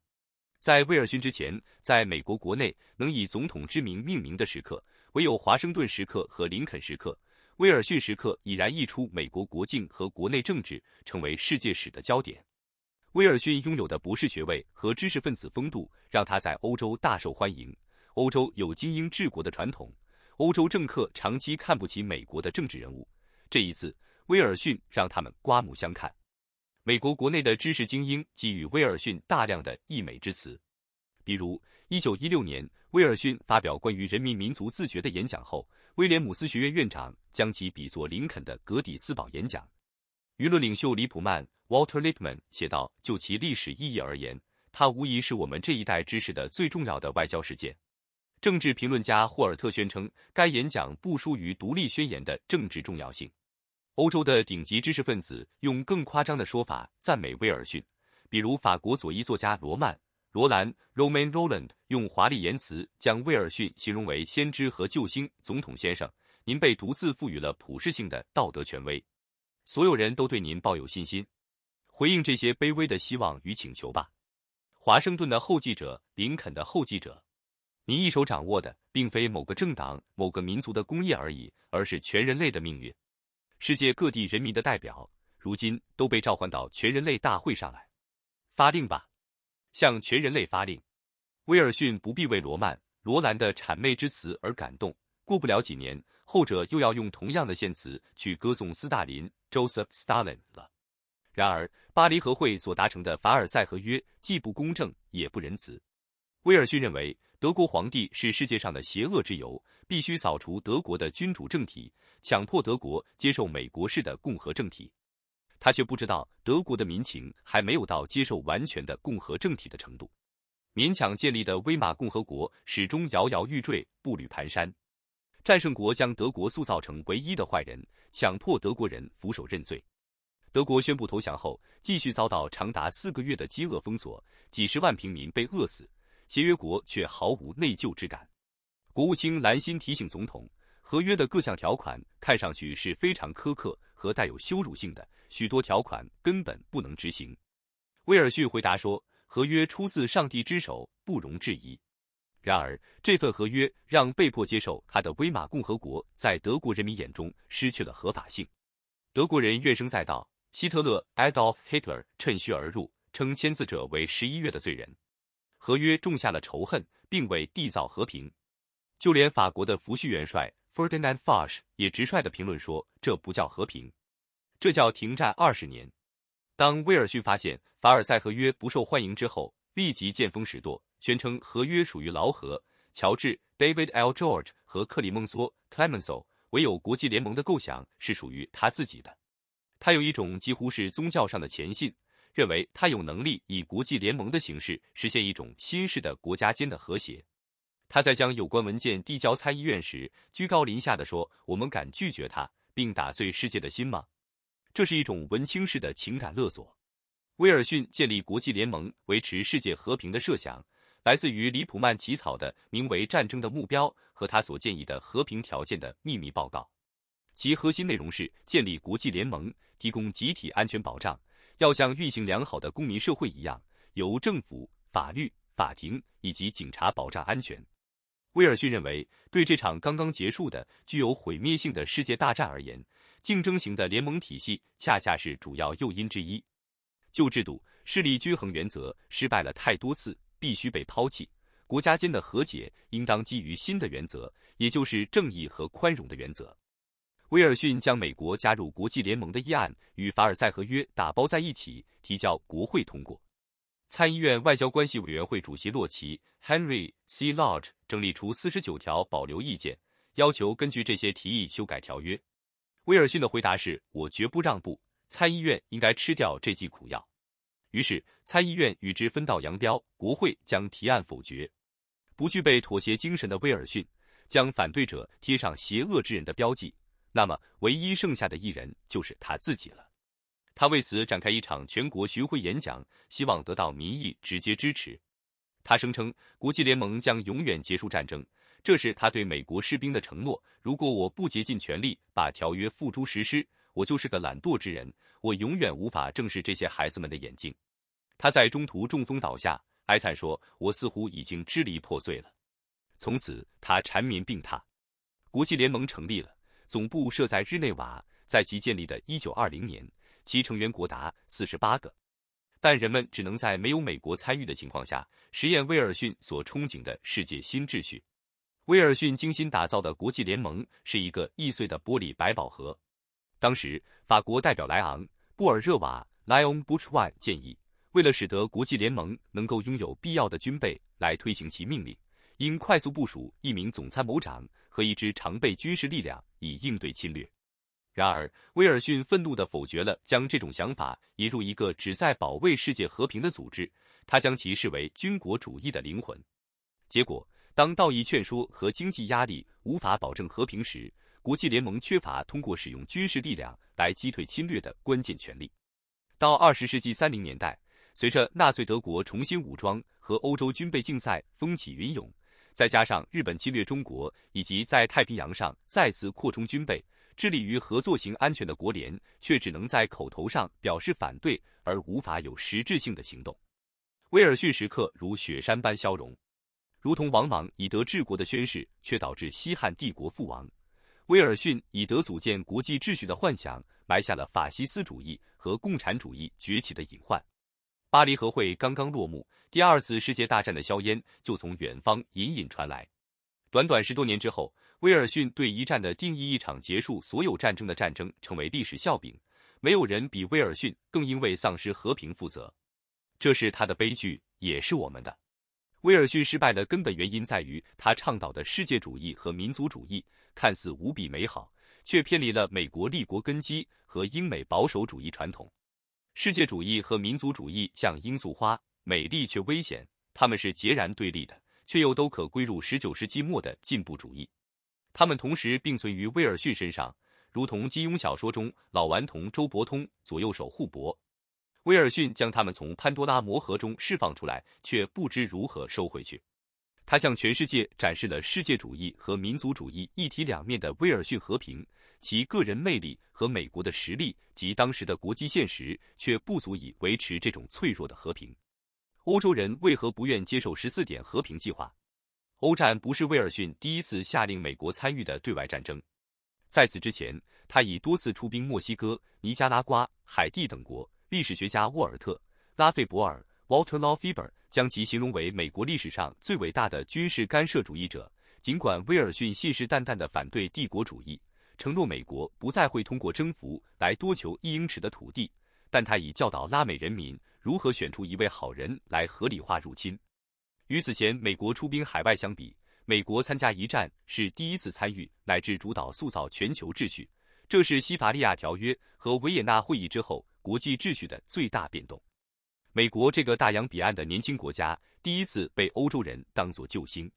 在威尔逊之前，在美国国内能以总统之名命名的时刻，唯有华盛顿时刻和林肯时刻。威尔逊时刻已然溢出美国国境和国内政治，成为世界史的焦点。威尔逊拥有的博士学位和知识分子风度，让他在欧洲大受欢迎。欧洲有精英治国的传统，欧洲政客长期看不起美国的政治人物。这一次，威尔逊让他们刮目相看。美国国内的知识精英给予威尔逊大量的溢美之词，比如，一九一六年，威尔逊发表关于人民民族自觉的演讲后，威廉姆斯学院院长将其比作林肯的葛底斯堡演讲。舆论领袖里普曼 （Walter Lipman） 写道：“就其历史意义而言，它无疑是我们这一代知识的最重要的外交事件。”政治评论家霍尔特宣称，该演讲不输于《独立宣言》的政治重要性。欧洲的顶级知识分子用更夸张的说法赞美威尔逊，比如法国左翼作家罗曼·罗兰 （Roman r o l a n d 用华丽言辞将威尔逊形容为先知和救星。总统先生，您被独自赋予了普世性的道德权威，所有人都对您抱有信心。回应这些卑微的希望与请求吧，华盛顿的后继者，林肯的后继者，您一手掌握的并非某个政党、某个民族的工业而已，而是全人类的命运。世界各地人民的代表，如今都被召唤到全人类大会上来，发令吧，向全人类发令！威尔逊不必为罗曼·罗兰的谄媚之词而感动，过不了几年，后者又要用同样的献词去歌颂斯大林 （Joseph Stalin） 了。然而，巴黎和会所达成的凡尔赛合约既不公正也不仁慈。威尔逊认为。德国皇帝是世界上的邪恶之尤，必须扫除德国的君主政体，强迫德国接受美国式的共和政体。他却不知道，德国的民情还没有到接受完全的共和政体的程度，勉强建立的威玛共和国始终摇摇欲坠，步履蹒跚。战胜国将德国塑造成唯一的坏人，强迫德国人俯首认罪。德国宣布投降后，继续遭到长达四个月的饥饿封锁，几十万平民被饿死。协约国却毫无内疚之感。国务卿兰辛提醒总统，合约的各项条款看上去是非常苛刻和带有羞辱性的，许多条款根本不能执行。威尔逊回答说：“合约出自上帝之手，不容置疑。”然而，这份合约让被迫接受他的威马共和国在德国人民眼中失去了合法性，德国人怨声载道。希特勒 Adolf Hitler 趁虚而入，称签字者为十一月的罪人。合约种下了仇恨，并未缔造和平。就连法国的福煦元帅 Ferdinand Foch 也直率地评论说：“这不叫和平，这叫停战二十年。”当威尔逊发现凡尔赛合约不受欢迎之后，立即见风使舵，宣称合约属于劳合乔治 David L. George 和克里孟梭 Clemenceau，唯有国际联盟的构想是属于他自己的。他有一种几乎是宗教上的虔信。认为他有能力以国际联盟的形式实现一种新式的国家间的和谐。他在将有关文件递交参议院时，居高临下的说：“我们敢拒绝他，并打碎世界的心吗？”这是一种文青式的情感勒索。威尔逊建立国际联盟、维持世界和平的设想，来自于里普曼起草的名为《战争的目标》和他所建议的和平条件的秘密报告。其核心内容是建立国际联盟，提供集体安全保障。要像运行良好的公民社会一样，由政府、法律、法庭以及警察保障安全。威尔逊认为，对这场刚刚结束的具有毁灭性的世界大战而言，竞争型的联盟体系恰恰是主要诱因之一。旧制度势力均衡原则失败了太多次，必须被抛弃。国家间的和解应当基于新的原则，也就是正义和宽容的原则。威尔逊将美国加入国际联盟的议案与《凡尔赛合约》打包在一起提交国会通过。参议院外交关系委员会主席洛奇 （Henry C. Lodge） 整理出四十九条保留意见，要求根据这些提议修改条约。威尔逊的回答是：“我绝不让步，参议院应该吃掉这剂苦药。”于是参议院与之分道扬镳，国会将提案否决。不具备妥协精神的威尔逊将反对者贴上“邪恶之人的”标记。那么，唯一剩下的艺人就是他自己了。他为此展开一场全国巡回演讲，希望得到民意直接支持。他声称，国际联盟将永远结束战争，这是他对美国士兵的承诺。如果我不竭尽全力把条约付诸实施，我就是个懒惰之人，我永远无法正视这些孩子们的眼睛。他在中途中风倒下，哀叹说：“我似乎已经支离破碎了。”从此，他缠绵病榻。国际联盟成立了。总部设在日内瓦，在其建立的一九二零年，其成员国达四十八个，但人们只能在没有美国参与的情况下，实验威尔逊所憧憬的世界新秩序。威尔逊精心打造的国际联盟是一个易碎的玻璃百宝盒。当时，法国代表莱昂·布尔热瓦 l 昂 o n b u 建议，为了使得国际联盟能够拥有必要的军备来推行其命令。应快速部署一名总参谋长和一支常备军事力量以应对侵略。然而，威尔逊愤怒地否决了将这种想法引入一个旨在保卫世界和平的组织，他将其视为军国主义的灵魂。结果，当道义劝说和经济压力无法保证和平时，国际联盟缺乏通过使用军事力量来击退侵略的关键权利。到二十世纪三零年代，随着纳粹德国重新武装和欧洲军备竞赛风起云涌。再加上日本侵略中国，以及在太平洋上再次扩充军备，致力于合作型安全的国联却只能在口头上表示反对，而无法有实质性的行动。威尔逊时刻如雪山般消融，如同王莽以德治国的宣誓，却导致西汉帝国覆亡。威尔逊以德组建国际秩序的幻想，埋下了法西斯主义和共产主义崛起的隐患。巴黎和会刚刚落幕。第二次世界大战的硝烟就从远方隐隐传来，短短十多年之后，威尔逊对一战的定义——一场结束所有战争的战争——成为历史笑柄。没有人比威尔逊更因为丧失和平负责，这是他的悲剧，也是我们的。威尔逊失败的根本原因在于他倡导的世界主义和民族主义看似无比美好，却偏离了美国立国根基和英美保守主义传统。世界主义和民族主义像罂粟花。美丽却危险，他们是截然对立的，却又都可归入十九世纪末的进步主义。他们同时并存于威尔逊身上，如同金庸小说中老顽童周伯通左右手互搏。威尔逊将他们从潘多拉魔盒中释放出来，却不知如何收回去。他向全世界展示了世界主义和民族主义一体两面的威尔逊和平，其个人魅力和美国的实力及当时的国际现实却不足以维持这种脆弱的和平。欧洲人为何不愿接受十四点和平计划？欧战不是威尔逊第一次下令美国参与的对外战争，在此之前，他已多次出兵墨西哥、尼加拉瓜、海地等国。历史学家沃尔特·拉费伯尔 （Walter Lafeber） 将其形容为美国历史上最伟大的军事干涉主义者。尽管威尔逊信誓旦旦地反对帝国主义，承诺美国不再会通过征服来多求一英尺的土地，但他已教导拉美人民。如何选出一位好人来合理化入侵？与此前美国出兵海外相比，美国参加一战是第一次参与乃至主导塑造全球秩序，这是西法利亚条约和维也纳会议之后国际秩序的最大变动。美国这个大洋彼岸的年轻国家，第一次被欧洲人当作救星。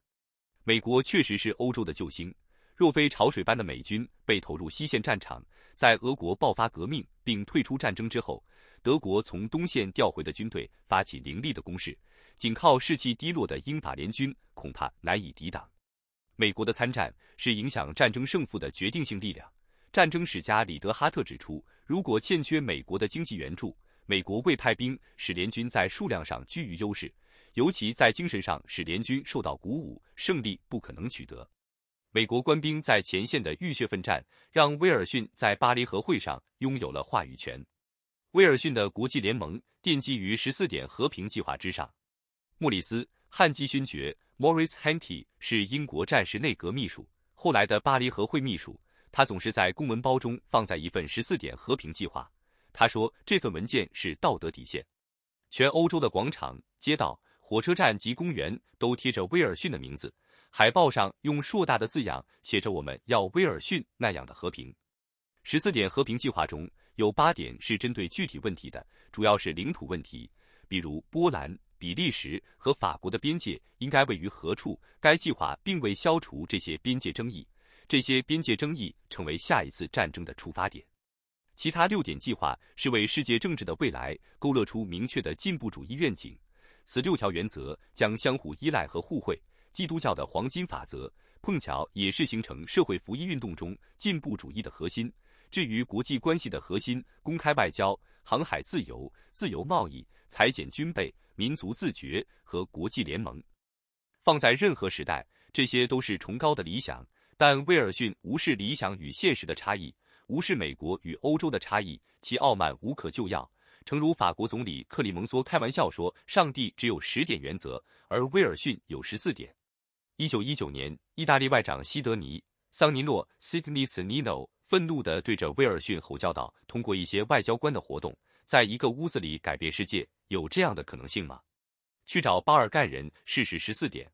美国确实是欧洲的救星。若非潮水般的美军被投入西线战场，在俄国爆发革命并退出战争之后。德国从东线调回的军队发起凌厉的攻势，仅靠士气低落的英法联军恐怕难以抵挡。美国的参战是影响战争胜负的决定性力量。战争史家里德哈特指出，如果欠缺美国的经济援助，美国未派兵，使联军在数量上居于优势，尤其在精神上使联军受到鼓舞，胜利不可能取得。美国官兵在前线的浴血奋战，让威尔逊在巴黎和会上拥有了话语权。威尔逊的国际联盟奠基于《十四点和平计划》之上。莫里斯·汉基勋爵 （Morris h a n t y 是英国战时内阁秘书，后来的巴黎和会秘书。他总是在公文包中放在一份《十四点和平计划》。他说：“这份文件是道德底线。”全欧洲的广场、街道、火车站及公园都贴着威尔逊的名字。海报上用硕大的字样写着：“我们要威尔逊那样的和平。”《十四点和平计划》中。有八点是针对具体问题的，主要是领土问题，比如波兰、比利时和法国的边界应该位于何处。该计划并未消除这些边界争议，这些边界争议成为下一次战争的出发点。其他六点计划是为世界政治的未来勾勒出明确的进步主义愿景。此六条原则将相互依赖和互惠。基督教的黄金法则碰巧也是形成社会福音运动中进步主义的核心。至于国际关系的核心，公开外交、航海自由、自由贸易、裁减军备、民族自觉和国际联盟，放在任何时代，这些都是崇高的理想。但威尔逊无视理想与现实的差异，无视美国与欧洲的差异，其傲慢无可救药。诚如法国总理克里蒙梭开玩笑说：“上帝只有十点原则，而威尔逊有十四点。”一九一九年，意大利外长西德尼。桑尼诺 s i n i l i a n o 愤怒地对着威尔逊吼叫道：“通过一些外交官的活动，在一个屋子里改变世界，有这样的可能性吗？去找巴尔干人试试。”十四点，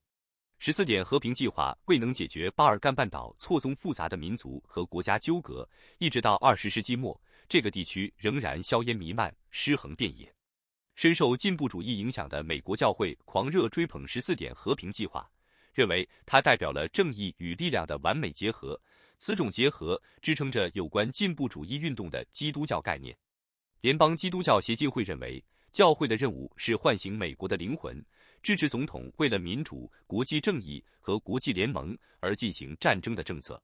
十四点和平计划未能解决巴尔干半岛错综复杂的民族和国家纠葛，一直到二十世纪末，这个地区仍然硝烟弥漫，尸横遍野。深受进步主义影响的美国教会狂热追捧十四点和平计划。认为它代表了正义与力量的完美结合，此种结合支撑着有关进步主义运动的基督教概念。联邦基督教协进会认为，教会的任务是唤醒美国的灵魂，支持总统为了民主、国际正义和国际联盟而进行战争的政策。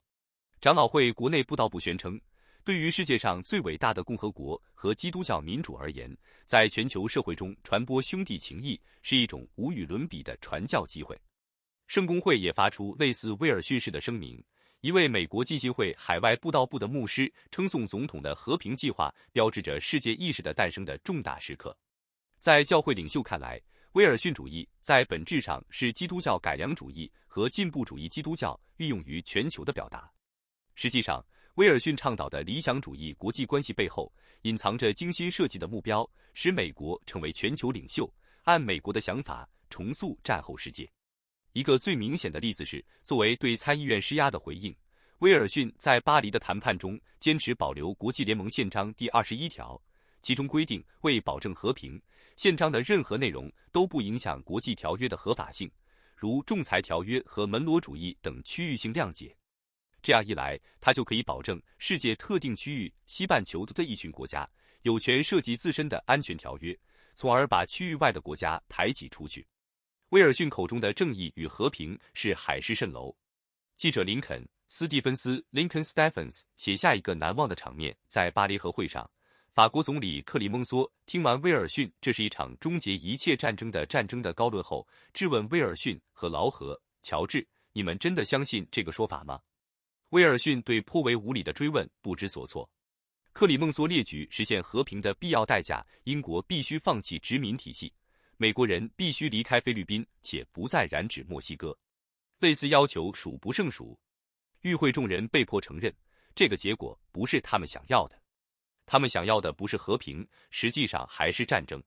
长老会国内布道部宣称，对于世界上最伟大的共和国和基督教民主而言，在全球社会中传播兄弟情谊是一种无与伦比的传教机会。圣公会也发出类似威尔逊式的声明。一位美国基信会海外布道部的牧师称颂总统的和平计划，标志着世界意识的诞生的重大时刻。在教会领袖看来，威尔逊主义在本质上是基督教改良主义和进步主义基督教运用于全球的表达。实际上，威尔逊倡导的理想主义国际关系背后隐藏着精心设计的目标，使美国成为全球领袖，按美国的想法重塑战后世界。一个最明显的例子是，作为对参议院施压的回应，威尔逊在巴黎的谈判中坚持保留国际联盟宪章第二十一条，其中规定为保证和平，宪章的任何内容都不影响国际条约的合法性，如仲裁条约和门罗主义等区域性谅解。这样一来，他就可以保证世界特定区域（西半球）的一群国家有权设计自身的安全条约，从而把区域外的国家排挤出去。威尔逊口中的正义与和平是海市蜃楼。记者林肯斯蒂芬斯 （Lincoln Stephens） 写下一个难忘的场面：在巴黎和会上，法国总理克里蒙梭听完威尔逊“这是一场终结一切战争的战争”的高论后，质问威尔逊和劳合乔治：“你们真的相信这个说法吗？”威尔逊对颇为无理的追问不知所措。克里孟梭列举实现和平的必要代价：英国必须放弃殖民体系。美国人必须离开菲律宾，且不再染指墨西哥。类似要求数不胜数。与会众人被迫承认，这个结果不是他们想要的。他们想要的不是和平，实际上还是战争。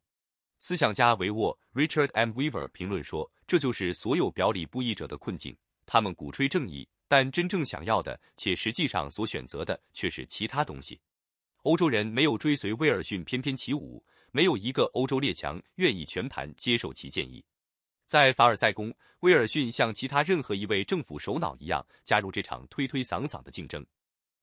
思想家维沃 （Richard M. Weaver） 评论说：“这就是所有表里不一者的困境。他们鼓吹正义，但真正想要的，且实际上所选择的，却是其他东西。”欧洲人没有追随威尔逊翩翩起舞。没有一个欧洲列强愿意全盘接受其建议。在凡尔赛宫，威尔逊像其他任何一位政府首脑一样，加入这场推推搡搡的竞争。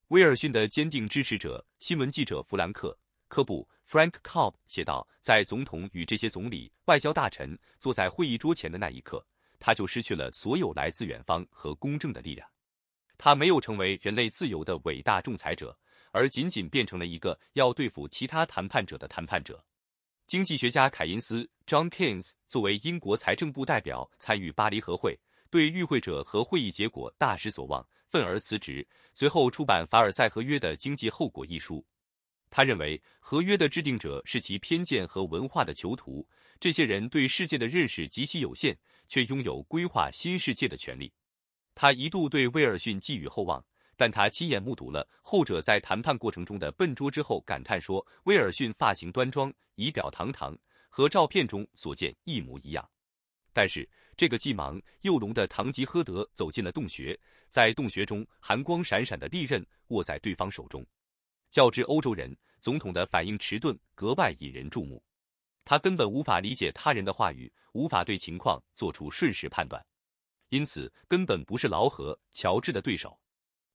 威尔逊的坚定支持者，新闻记者弗兰克·科布 （Frank Cobb） 写道：“在总统与这些总理、外交大臣坐在会议桌前的那一刻，他就失去了所有来自远方和公正的力量。他没有成为人类自由的伟大仲裁者，而仅仅变成了一个要对付其他谈判者的谈判者。”经济学家凯因斯 （John Keynes） 作为英国财政部代表参与巴黎和会，对与会者和会议结果大失所望，愤而辞职。随后出版《凡尔赛合约的经济后果》一书。他认为，合约的制定者是其偏见和文化的囚徒，这些人对世界的认识极其有限，却拥有规划新世界的权利。他一度对威尔逊寄予厚望。但他亲眼目睹了后者在谈判过程中的笨拙之后，感叹说：“威尔逊发型端庄，仪表堂堂，和照片中所见一模一样。”但是这个既忙又聋的堂吉诃德走进了洞穴，在洞穴中寒光闪闪的利刃握在对方手中。较之欧洲人，总统的反应迟钝格外引人注目。他根本无法理解他人的话语，无法对情况做出瞬时判断，因此根本不是劳合乔治的对手。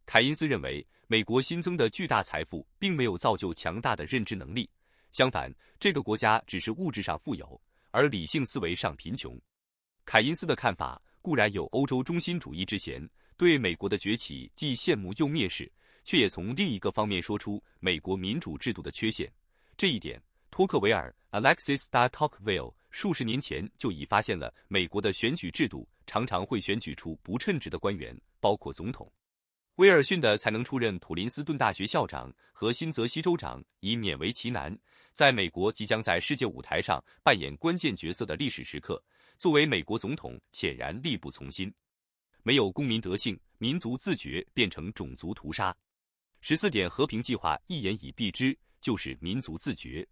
凯因斯认为，美国新增的巨大财富并没有造就强大的认知能力。相反，这个国家只是物质上富有，而理性思维上贫穷。凯因斯的看法固然有欧洲中心主义之嫌，对美国的崛起既羡慕又蔑视，却也从另一个方面说出美国民主制度的缺陷。这一点，托克维尔 （Alexis de t o c q u v i l l e 数十年前就已发现了：美国的选举制度常常会选举出不称职的官员，包括总统。威尔逊的才能出任普林斯顿大学校长和新泽西州长已勉为其难，在美国即将在世界舞台上扮演关键角色的历史时刻，作为美国总统显然力不从心。没有公民德性，民族自觉变成种族屠杀。十四点和平计划一言以蔽之，就是民族自觉。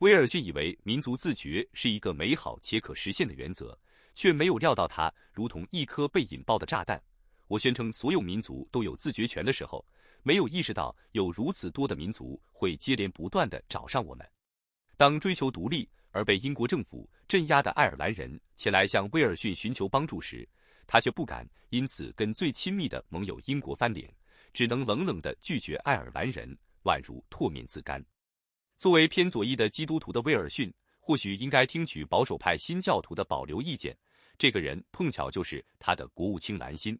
威尔逊以为民族自觉是一个美好且可实现的原则，却没有料到它如同一颗被引爆的炸弹。我宣称所有民族都有自决权的时候，没有意识到有如此多的民族会接连不断地找上我们。当追求独立而被英国政府镇压的爱尔兰人前来向威尔逊寻求帮助时，他却不敢因此跟最亲密的盟友英国翻脸，只能冷冷地拒绝爱尔兰人，宛如唾面自干。作为偏左翼的基督徒的威尔逊，或许应该听取保守派新教徒的保留意见。这个人碰巧就是他的国务卿兰心。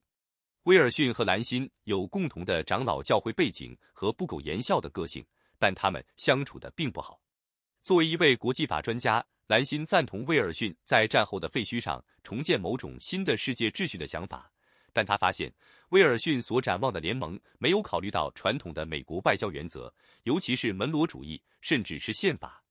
威尔逊和兰心有共同的长老教会背景和不苟言笑的个性，但他们相处的并不好。作为一位国际法专家，兰心赞同威尔逊在战后的废墟上重建某种新的世界秩序的想法，但他发现威尔逊所展望的联盟没有考虑到传统的美国外交原则，尤其是门罗主义，甚至是宪法。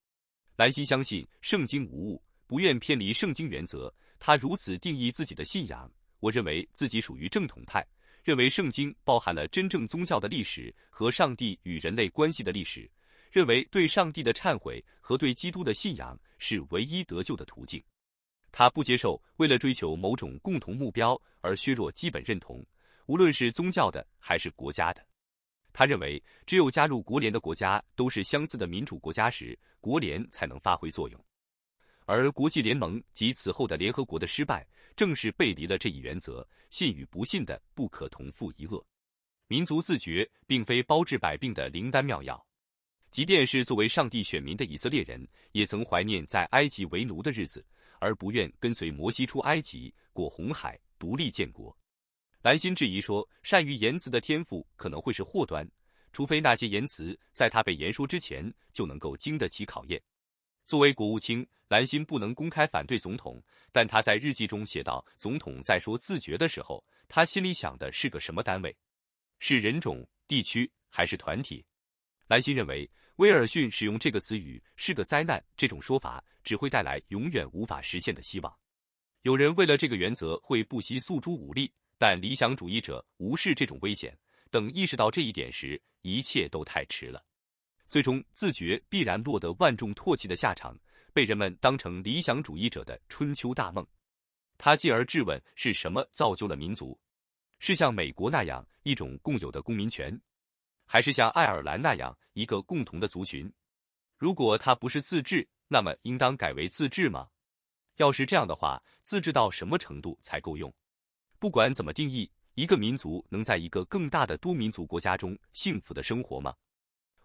兰心相信圣经无误，不愿偏离圣经原则，他如此定义自己的信仰。我认为自己属于正统派，认为圣经包含了真正宗教的历史和上帝与人类关系的历史，认为对上帝的忏悔和对基督的信仰是唯一得救的途径。他不接受为了追求某种共同目标而削弱基本认同，无论是宗教的还是国家的。他认为只有加入国联的国家都是相似的民主国家时，国联才能发挥作用，而国际联盟及此后的联合国的失败。正是背离了这一原则，信与不信的不可同负一恶。民族自觉并非包治百病的灵丹妙药。即便是作为上帝选民的以色列人，也曾怀念在埃及为奴的日子，而不愿跟随摩西出埃及过红海、独立建国。兰心质疑说，善于言辞的天赋可能会是祸端，除非那些言辞在他被言说之前就能够经得起考验。作为国务卿，兰心不能公开反对总统，但他在日记中写道：“总统在说‘自觉’的时候，他心里想的是个什么单位？是人种、地区还是团体？”兰心认为，威尔逊使用这个词语是个灾难，这种说法只会带来永远无法实现的希望。有人为了这个原则会不惜诉诸武力，但理想主义者无视这种危险。等意识到这一点时，一切都太迟了。最终自觉必然落得万众唾弃的下场，被人们当成理想主义者的春秋大梦。他继而质问：是什么造就了民族？是像美国那样一种共有的公民权，还是像爱尔兰那样一个共同的族群？如果它不是自治，那么应当改为自治吗？要是这样的话，自治到什么程度才够用？不管怎么定义，一个民族能在一个更大的多民族国家中幸福的生活吗？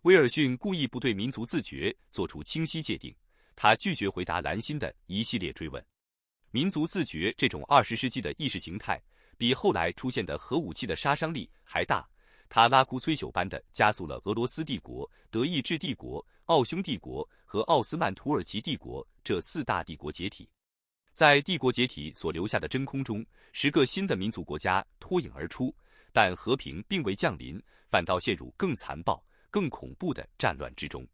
威尔逊故意不对民族自觉做出清晰界定，他拒绝回答兰心的一系列追问。民族自觉这种二十世纪的意识形态，比后来出现的核武器的杀伤力还大。他拉枯摧朽般的加速了俄罗斯帝国、德意志帝国、奥匈帝国和奥斯曼土耳其帝国这四大帝国解体。在帝国解体所留下的真空中，十个新的民族国家脱颖而出，但和平并未降临，反倒陷入更残暴。更恐怖的战乱之中，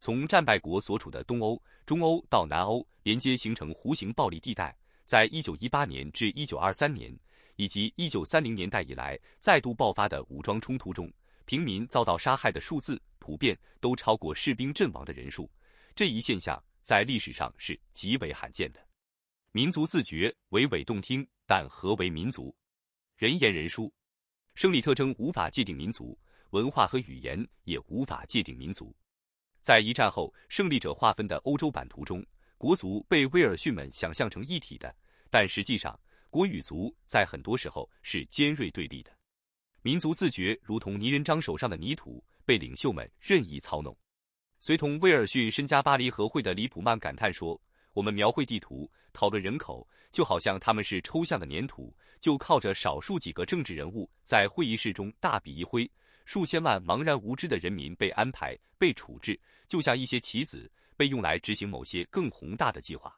从战败国所处的东欧、中欧到南欧，连接形成弧形暴力地带。在一九一八年至一九二三年以及一九三零年代以来再度爆发的武装冲突中，平民遭到杀害的数字普遍都超过士兵阵亡的人数。这一现象在历史上是极为罕见的。民族自觉娓娓动听，但何为民族？人言人殊，生理特征无法界定民族。文化和语言也无法界定民族。在一战后，胜利者划分的欧洲版图中，国族被威尔逊们想象成一体的，但实际上，国与族在很多时候是尖锐对立的。民族自觉如同泥人张手上的泥土，被领袖们任意操弄。随同威尔逊身加巴黎和会的里普曼感叹说：“我们描绘地图，讨论人口，就好像他们是抽象的粘土，就靠着少数几个政治人物在会议室中大笔一挥。”数千万茫然无知的人民被安排、被处置，就像一些棋子被用来执行某些更宏大的计划。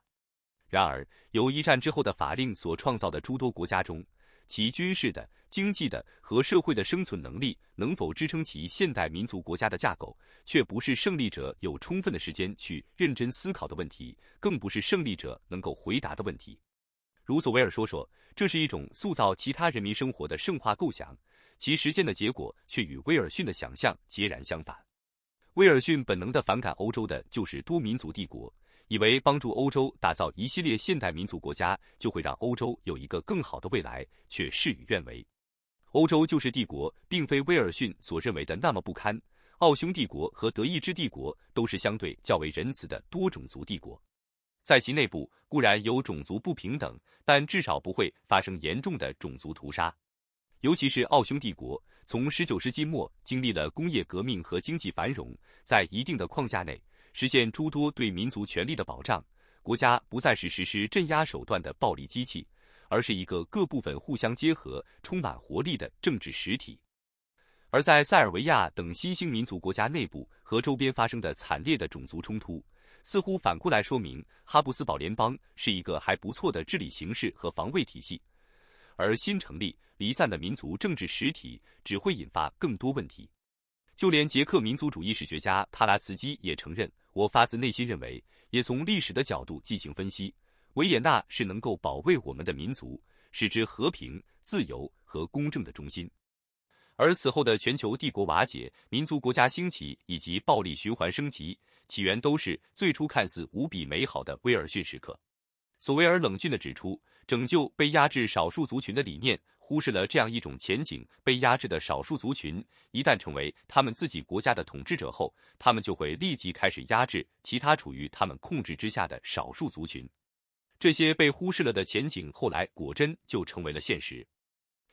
然而，由一战之后的法令所创造的诸多国家中，其军事的、经济的和社会的生存能力能否支撑其现代民族国家的架构，却不是胜利者有充分的时间去认真思考的问题，更不是胜利者能够回答的问题。卢索维尔说：“说这是一种塑造其他人民生活的圣化构想。”其实践的结果却与威尔逊的想象截然相反。威尔逊本能的反感欧洲的就是多民族帝国，以为帮助欧洲打造一系列现代民族国家，就会让欧洲有一个更好的未来，却事与愿违。欧洲就是帝国，并非威尔逊所认为的那么不堪。奥匈帝国和德意志帝国都是相对较为仁慈的多种族帝国，在其内部固然有种族不平等，但至少不会发生严重的种族屠杀。尤其是奥匈帝国，从19世纪末经历了工业革命和经济繁荣，在一定的框架内实现诸多对民族权利的保障。国家不再是实施镇压手段的暴力机器，而是一个各部分互相结合、充满活力的政治实体。而在塞尔维亚等新兴民族国家内部和周边发生的惨烈的种族冲突，似乎反过来说明，哈布斯堡联邦是一个还不错的治理形式和防卫体系。而新成立离散的民族政治实体只会引发更多问题。就连捷克民族主义史学家帕拉茨基也承认：“我发自内心认为，也从历史的角度进行分析，维也纳是能够保卫我们的民族，使之和平、自由和公正的中心。”而此后的全球帝国瓦解、民族国家兴起以及暴力循环升级，起源都是最初看似无比美好的威尔逊时刻。索维尔冷峻地指出。拯救被压制少数族群的理念，忽视了这样一种前景：被压制的少数族群一旦成为他们自己国家的统治者后，他们就会立即开始压制其他处于他们控制之下的少数族群。这些被忽视了的前景，后来果真就成为了现实。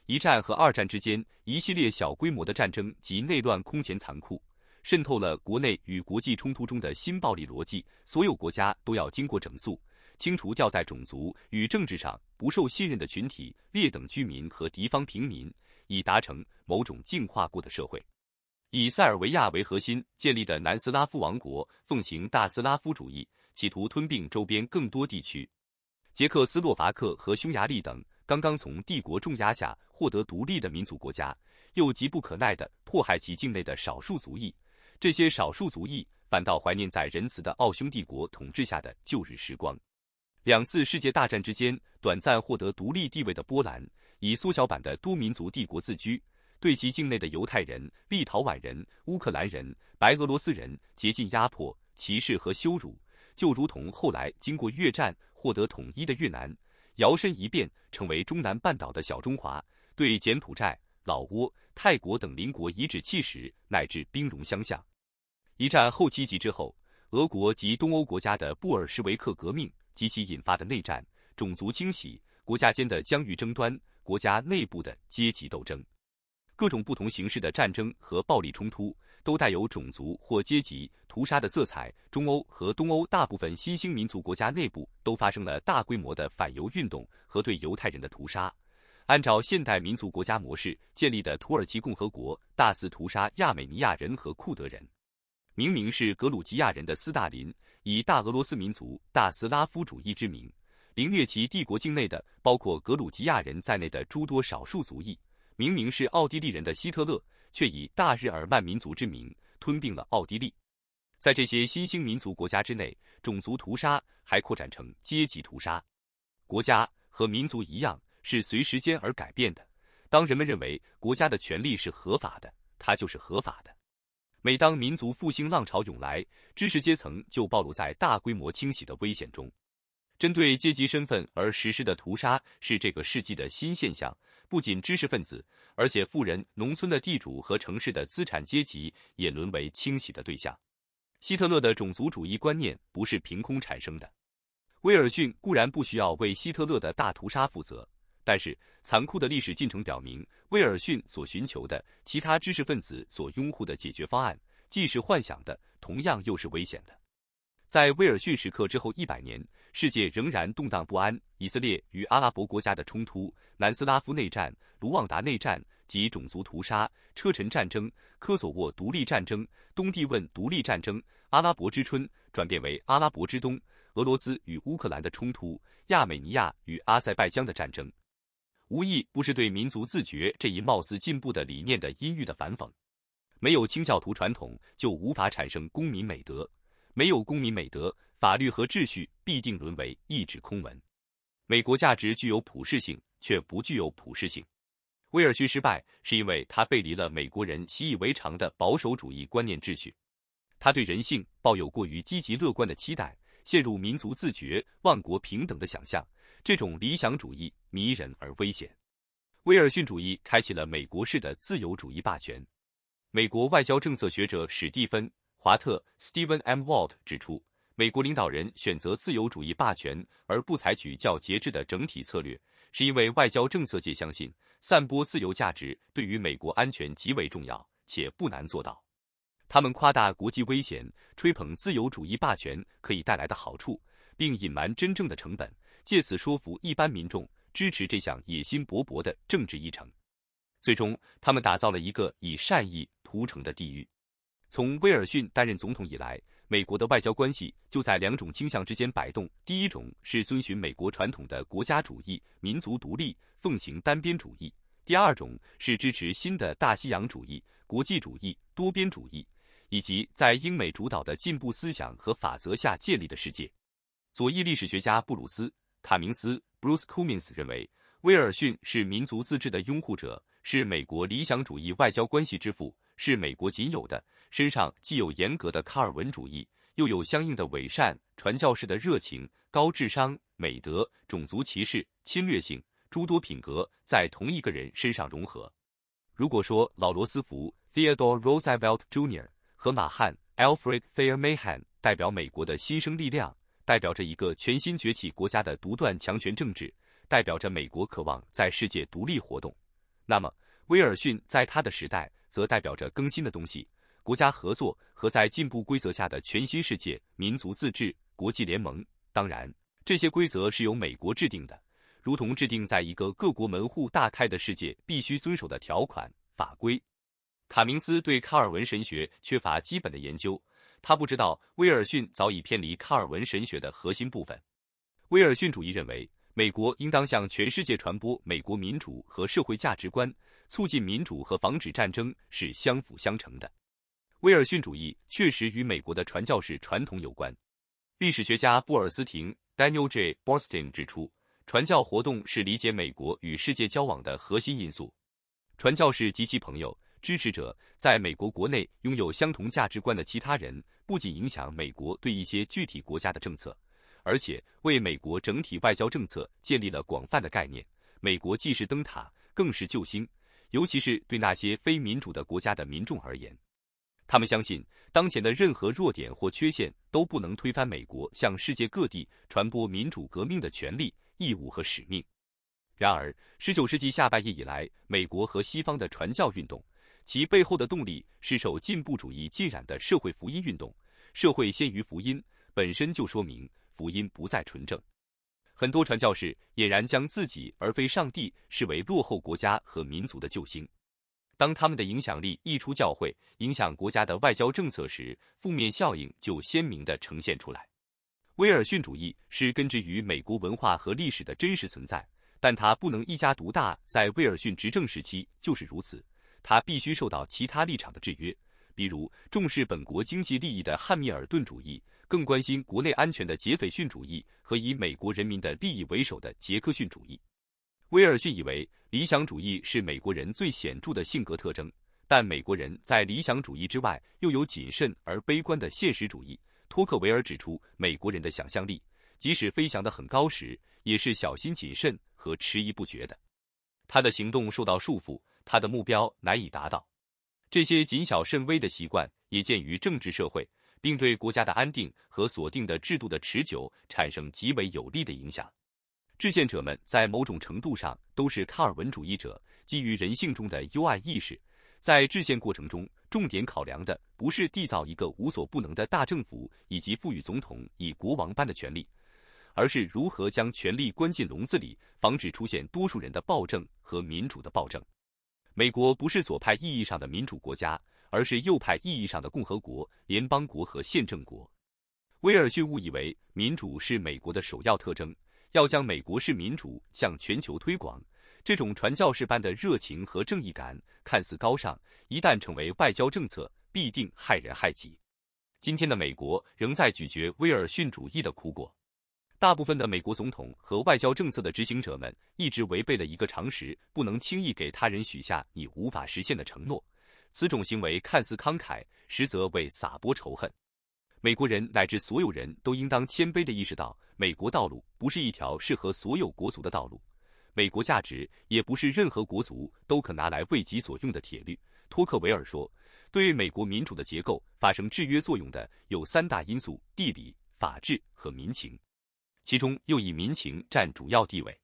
一战和二战之间，一系列小规模的战争及内乱空前残酷，渗透了国内与国际冲突中的新暴力逻辑。所有国家都要经过整肃。清除掉在种族与政治上不受信任的群体、劣等居民和敌方平民，以达成某种净化过的社会。以塞尔维亚为核心建立的南斯拉夫王国奉行大斯拉夫主义，企图吞并周边更多地区。捷克斯洛伐克和匈牙利等刚刚从帝国重压下获得独立的民族国家，又急不可耐地迫害其境内的少数族裔。这些少数族裔反倒怀念在仁慈的奥匈帝国统治下的旧日时光。两次世界大战之间，短暂获得独立地位的波兰，以缩小版的多民族帝国自居，对其境内的犹太人、立陶宛人、乌克兰人、白俄罗斯人竭尽压迫、歧视和羞辱，就如同后来经过越战获得统一的越南，摇身一变成为中南半岛的小中华，对柬埔寨、老挝、泰国等邻国颐指气使，乃至兵戎相向。一战后七级之后，俄国及东欧国家的布尔什维克革命。及其引发的内战、种族清洗、国家间的疆域争端、国家内部的阶级斗争，各种不同形式的战争和暴力冲突都带有种族或阶级屠杀的色彩。中欧和东欧大部分新兴民族国家内部都发生了大规模的反犹运动和对犹太人的屠杀。按照现代民族国家模式建立的土耳其共和国大肆屠杀亚美尼亚人和库德人。明明是格鲁吉亚人的斯大林。以大俄罗斯民族、大斯拉夫主义之名，凌虐其帝国境内的包括格鲁吉亚人在内的诸多少数族裔。明明是奥地利人的希特勒，却以大日耳曼民族之名吞并了奥地利。在这些新兴民族国家之内，种族屠杀还扩展成阶级屠杀。国家和民族一样，是随时间而改变的。当人们认为国家的权利是合法的，它就是合法的。每当民族复兴浪潮涌来，知识阶层就暴露在大规模清洗的危险中。针对阶级身份而实施的屠杀是这个世纪的新现象。不仅知识分子，而且富人、农村的地主和城市的资产阶级也沦为清洗的对象。希特勒的种族主义观念不是凭空产生的。威尔逊固然不需要为希特勒的大屠杀负责。但是，残酷的历史进程表明，威尔逊所寻求的其他知识分子所拥护的解决方案，既是幻想的，同样又是危险的。在威尔逊时刻之后一百年，世界仍然动荡不安。以色列与阿拉伯国家的冲突、南斯拉夫内战、卢旺达内战及种族屠杀、车臣战争、科索沃独立战争、东帝汶独立战争、阿拉伯之春转变为阿拉伯之冬、俄罗斯与乌克兰的冲突、亚美尼亚与阿塞拜疆的战争。无异不是对民族自觉这一貌似进步的理念的阴郁的反讽。没有清教徒传统，就无法产生公民美德；没有公民美德，法律和秩序必定沦为一纸空文。美国价值具有普世性，却不具有普世性。威尔逊失败，是因为他背离了美国人习以为常的保守主义观念秩序。他对人性抱有过于积极乐观的期待，陷入民族自觉、万国平等的想象，这种理想主义。迷人而危险，威尔逊主义开启了美国式的自由主义霸权。美国外交政策学者史蒂芬·华特 （Stephen M. Walt） 指出，美国领导人选择自由主义霸权而不采取较节制的整体策略，是因为外交政策界相信散播自由价值对于美国安全极为重要，且不难做到。他们夸大国际危险，吹捧自由主义霸权可以带来的好处，并隐瞒真正的成本，借此说服一般民众。支持这项野心勃勃的政治议程，最终他们打造了一个以善意屠城的地狱。从威尔逊担任总统以来，美国的外交关系就在两种倾向之间摆动：第一种是遵循美国传统的国家主义、民族独立、奉行单边主义；第二种是支持新的大西洋主义、国际主义、多边主义，以及在英美主导的进步思想和法则下建立的世界。左翼历史学家布鲁斯。卡明斯 （Bruce Cumings） 认为，威尔逊是民族自治的拥护者，是美国理想主义外交关系之父，是美国仅有的身上既有严格的卡尔文主义，又有相应的伪善传教士的热情、高智商、美德、种族歧视、侵略性诸多品格在同一个人身上融合。如果说老罗斯福 （Theodore Roosevelt Jr.） 和马汉 （Alfred Thayer Mahan） 代表美国的新生力量。代表着一个全新崛起国家的独断强权政治，代表着美国渴望在世界独立活动。那么，威尔逊在他的时代则代表着更新的东西：国家合作和在进步规则下的全新世界、民族自治、国际联盟。当然，这些规则是由美国制定的，如同制定在一个各国门户大开的世界必须遵守的条款法规。卡明斯对卡尔文神学缺乏基本的研究。他不知道，威尔逊早已偏离卡尔文神学的核心部分。威尔逊主义认为，美国应当向全世界传播美国民主和社会价值观，促进民主和防止战争是相辅相成的。威尔逊主义确实与美国的传教士传统有关。历史学家布尔斯廷 （Daniel J. b o s t o i n 指出，传教活动是理解美国与世界交往的核心因素。传教士及其朋友。支持者在美国国内拥有相同价值观的其他人，不仅影响美国对一些具体国家的政策，而且为美国整体外交政策建立了广泛的概念。美国既是灯塔，更是救星，尤其是对那些非民主的国家的民众而言，他们相信当前的任何弱点或缺陷都不能推翻美国向世界各地传播民主革命的权利、义务和使命。然而，十九世纪下半叶以来，美国和西方的传教运动。其背后的动力是受进步主义浸染的社会福音运动。社会先于福音，本身就说明福音不再纯正。很多传教士俨然将自己而非上帝视为落后国家和民族的救星。当他们的影响力溢出教会，影响国家的外交政策时，负面效应就鲜明地呈现出来。威尔逊主义是根植于美国文化和历史的真实存在，但它不能一家独大。在威尔逊执政时期就是如此。他必须受到其他立场的制约，比如重视本国经济利益的汉密尔顿主义，更关心国内安全的杰斐逊主义和以美国人民的利益为首的杰克逊主义。威尔逊以为理想主义是美国人最显著的性格特征，但美国人在理想主义之外又有谨慎而悲观的现实主义。托克维尔指出，美国人的想象力即使飞翔得很高时，也是小心谨慎和迟疑不决的。他的行动受到束缚。他的目标难以达到，这些谨小慎微的习惯也见于政治社会，并对国家的安定和锁定的制度的持久产生极为有利的影响。制宪者们在某种程度上都是卡尔文主义者，基于人性中的幽暗意识，在制宪过程中重点考量的不是缔造一个无所不能的大政府以及赋予总统以国王般的权利。而是如何将权力关进笼子里，防止出现多数人的暴政和民主的暴政。美国不是左派意义上的民主国家，而是右派意义上的共和国、联邦国和宪政国。威尔逊误以为民主是美国的首要特征，要将美国式民主向全球推广。这种传教士般的热情和正义感看似高尚，一旦成为外交政策，必定害人害己。今天的美国仍在咀嚼威尔逊主义的苦果。大部分的美国总统和外交政策的执行者们一直违背了一个常识：不能轻易给他人许下你无法实现的承诺。此种行为看似慷慨，实则为撒播仇恨。美国人乃至所有人都应当谦卑地意识到，美国道路不是一条适合所有国族的道路，美国价值也不是任何国族都可拿来为己所用的铁律。托克维尔说，对美国民主的结构发生制约作用的有三大因素：地理、法治和民情。其中又以民情占主要地位。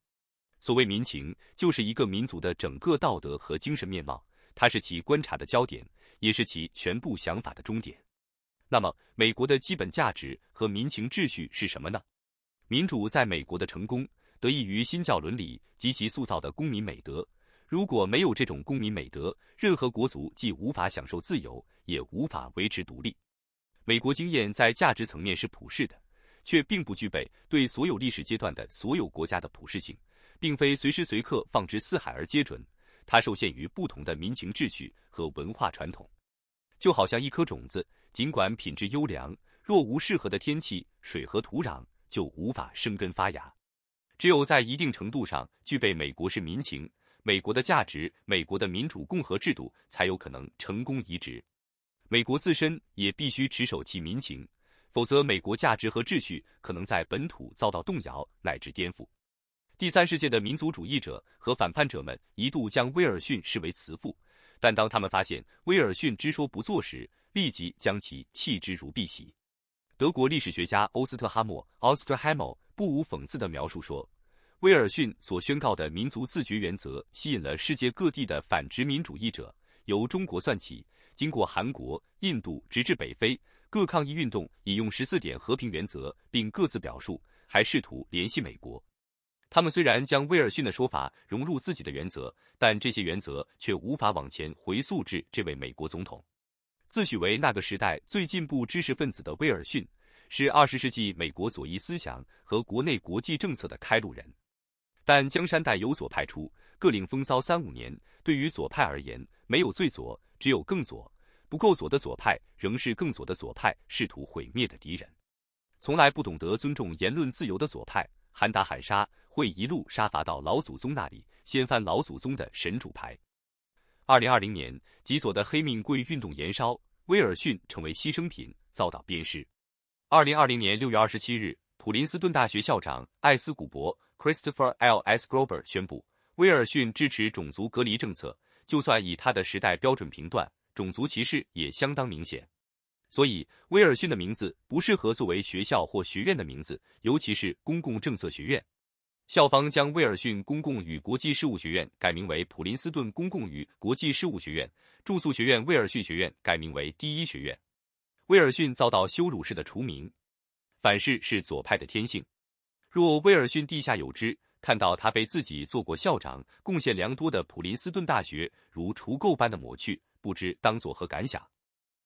所谓民情，就是一个民族的整个道德和精神面貌，它是其观察的焦点，也是其全部想法的终点。那么，美国的基本价值和民情秩序是什么呢？民主在美国的成功，得益于新教伦理及其塑造的公民美德。如果没有这种公民美德，任何国族既无法享受自由，也无法维持独立。美国经验在价值层面是普世的。却并不具备对所有历史阶段的所有国家的普适性，并非随时随刻放之四海而皆准。它受限于不同的民情秩序和文化传统，就好像一颗种子，尽管品质优良，若无适合的天气、水和土壤，就无法生根发芽。只有在一定程度上具备美国式民情、美国的价值、美国的民主共和制度，才有可能成功移植。美国自身也必须持守其民情。否则，美国价值和秩序可能在本土遭到动摇乃至颠覆。第三世界的民族主义者和反叛者们一度将威尔逊视为慈父，但当他们发现威尔逊之说不做时，立即将其弃之如敝屣。德国历史学家欧斯特哈默 o s t e r h a m m e r 不无讽刺地描述说：“威尔逊所宣告的民族自决原则，吸引了世界各地的反殖民主义者。由中国算起，经过韩国、印度，直至北非。”各抗议运动引用十四点和平原则，并各自表述，还试图联系美国。他们虽然将威尔逊的说法融入自己的原则，但这些原则却无法往前回溯至这位美国总统。自诩为那个时代最进步知识分子的威尔逊，是二十世纪美国左翼思想和国内国际政策的开路人。但江山代有左派出，各领风骚三五年。对于左派而言，没有最左，只有更左。不够左的左派仍是更左的左派试图毁灭的敌人，从来不懂得尊重言论自由的左派喊打喊杀，会一路杀伐到老祖宗那里，掀翻老祖宗的神主牌。二零二零年极左的黑命贵运动延烧，威尔逊成为牺牲品，遭到鞭尸。二零二零年六月二十七日，普林斯顿大学校长艾斯古伯 （Christopher L. S. Grober） 宣布，威尔逊支持种族隔离政策，就算以他的时代标准评断。种族歧视也相当明显，所以威尔逊的名字不适合作为学校或学院的名字，尤其是公共政策学院。校方将威尔逊公共与国际事务学院改名为普林斯顿公共与国际事务学院，住宿学院威尔逊学院改名为第一学院。威尔逊遭到羞辱式的除名，反噬是左派的天性。若威尔逊地下有知，看到他被自己做过校长、贡献良多的普林斯顿大学如除垢般的抹去。不知当作何感想。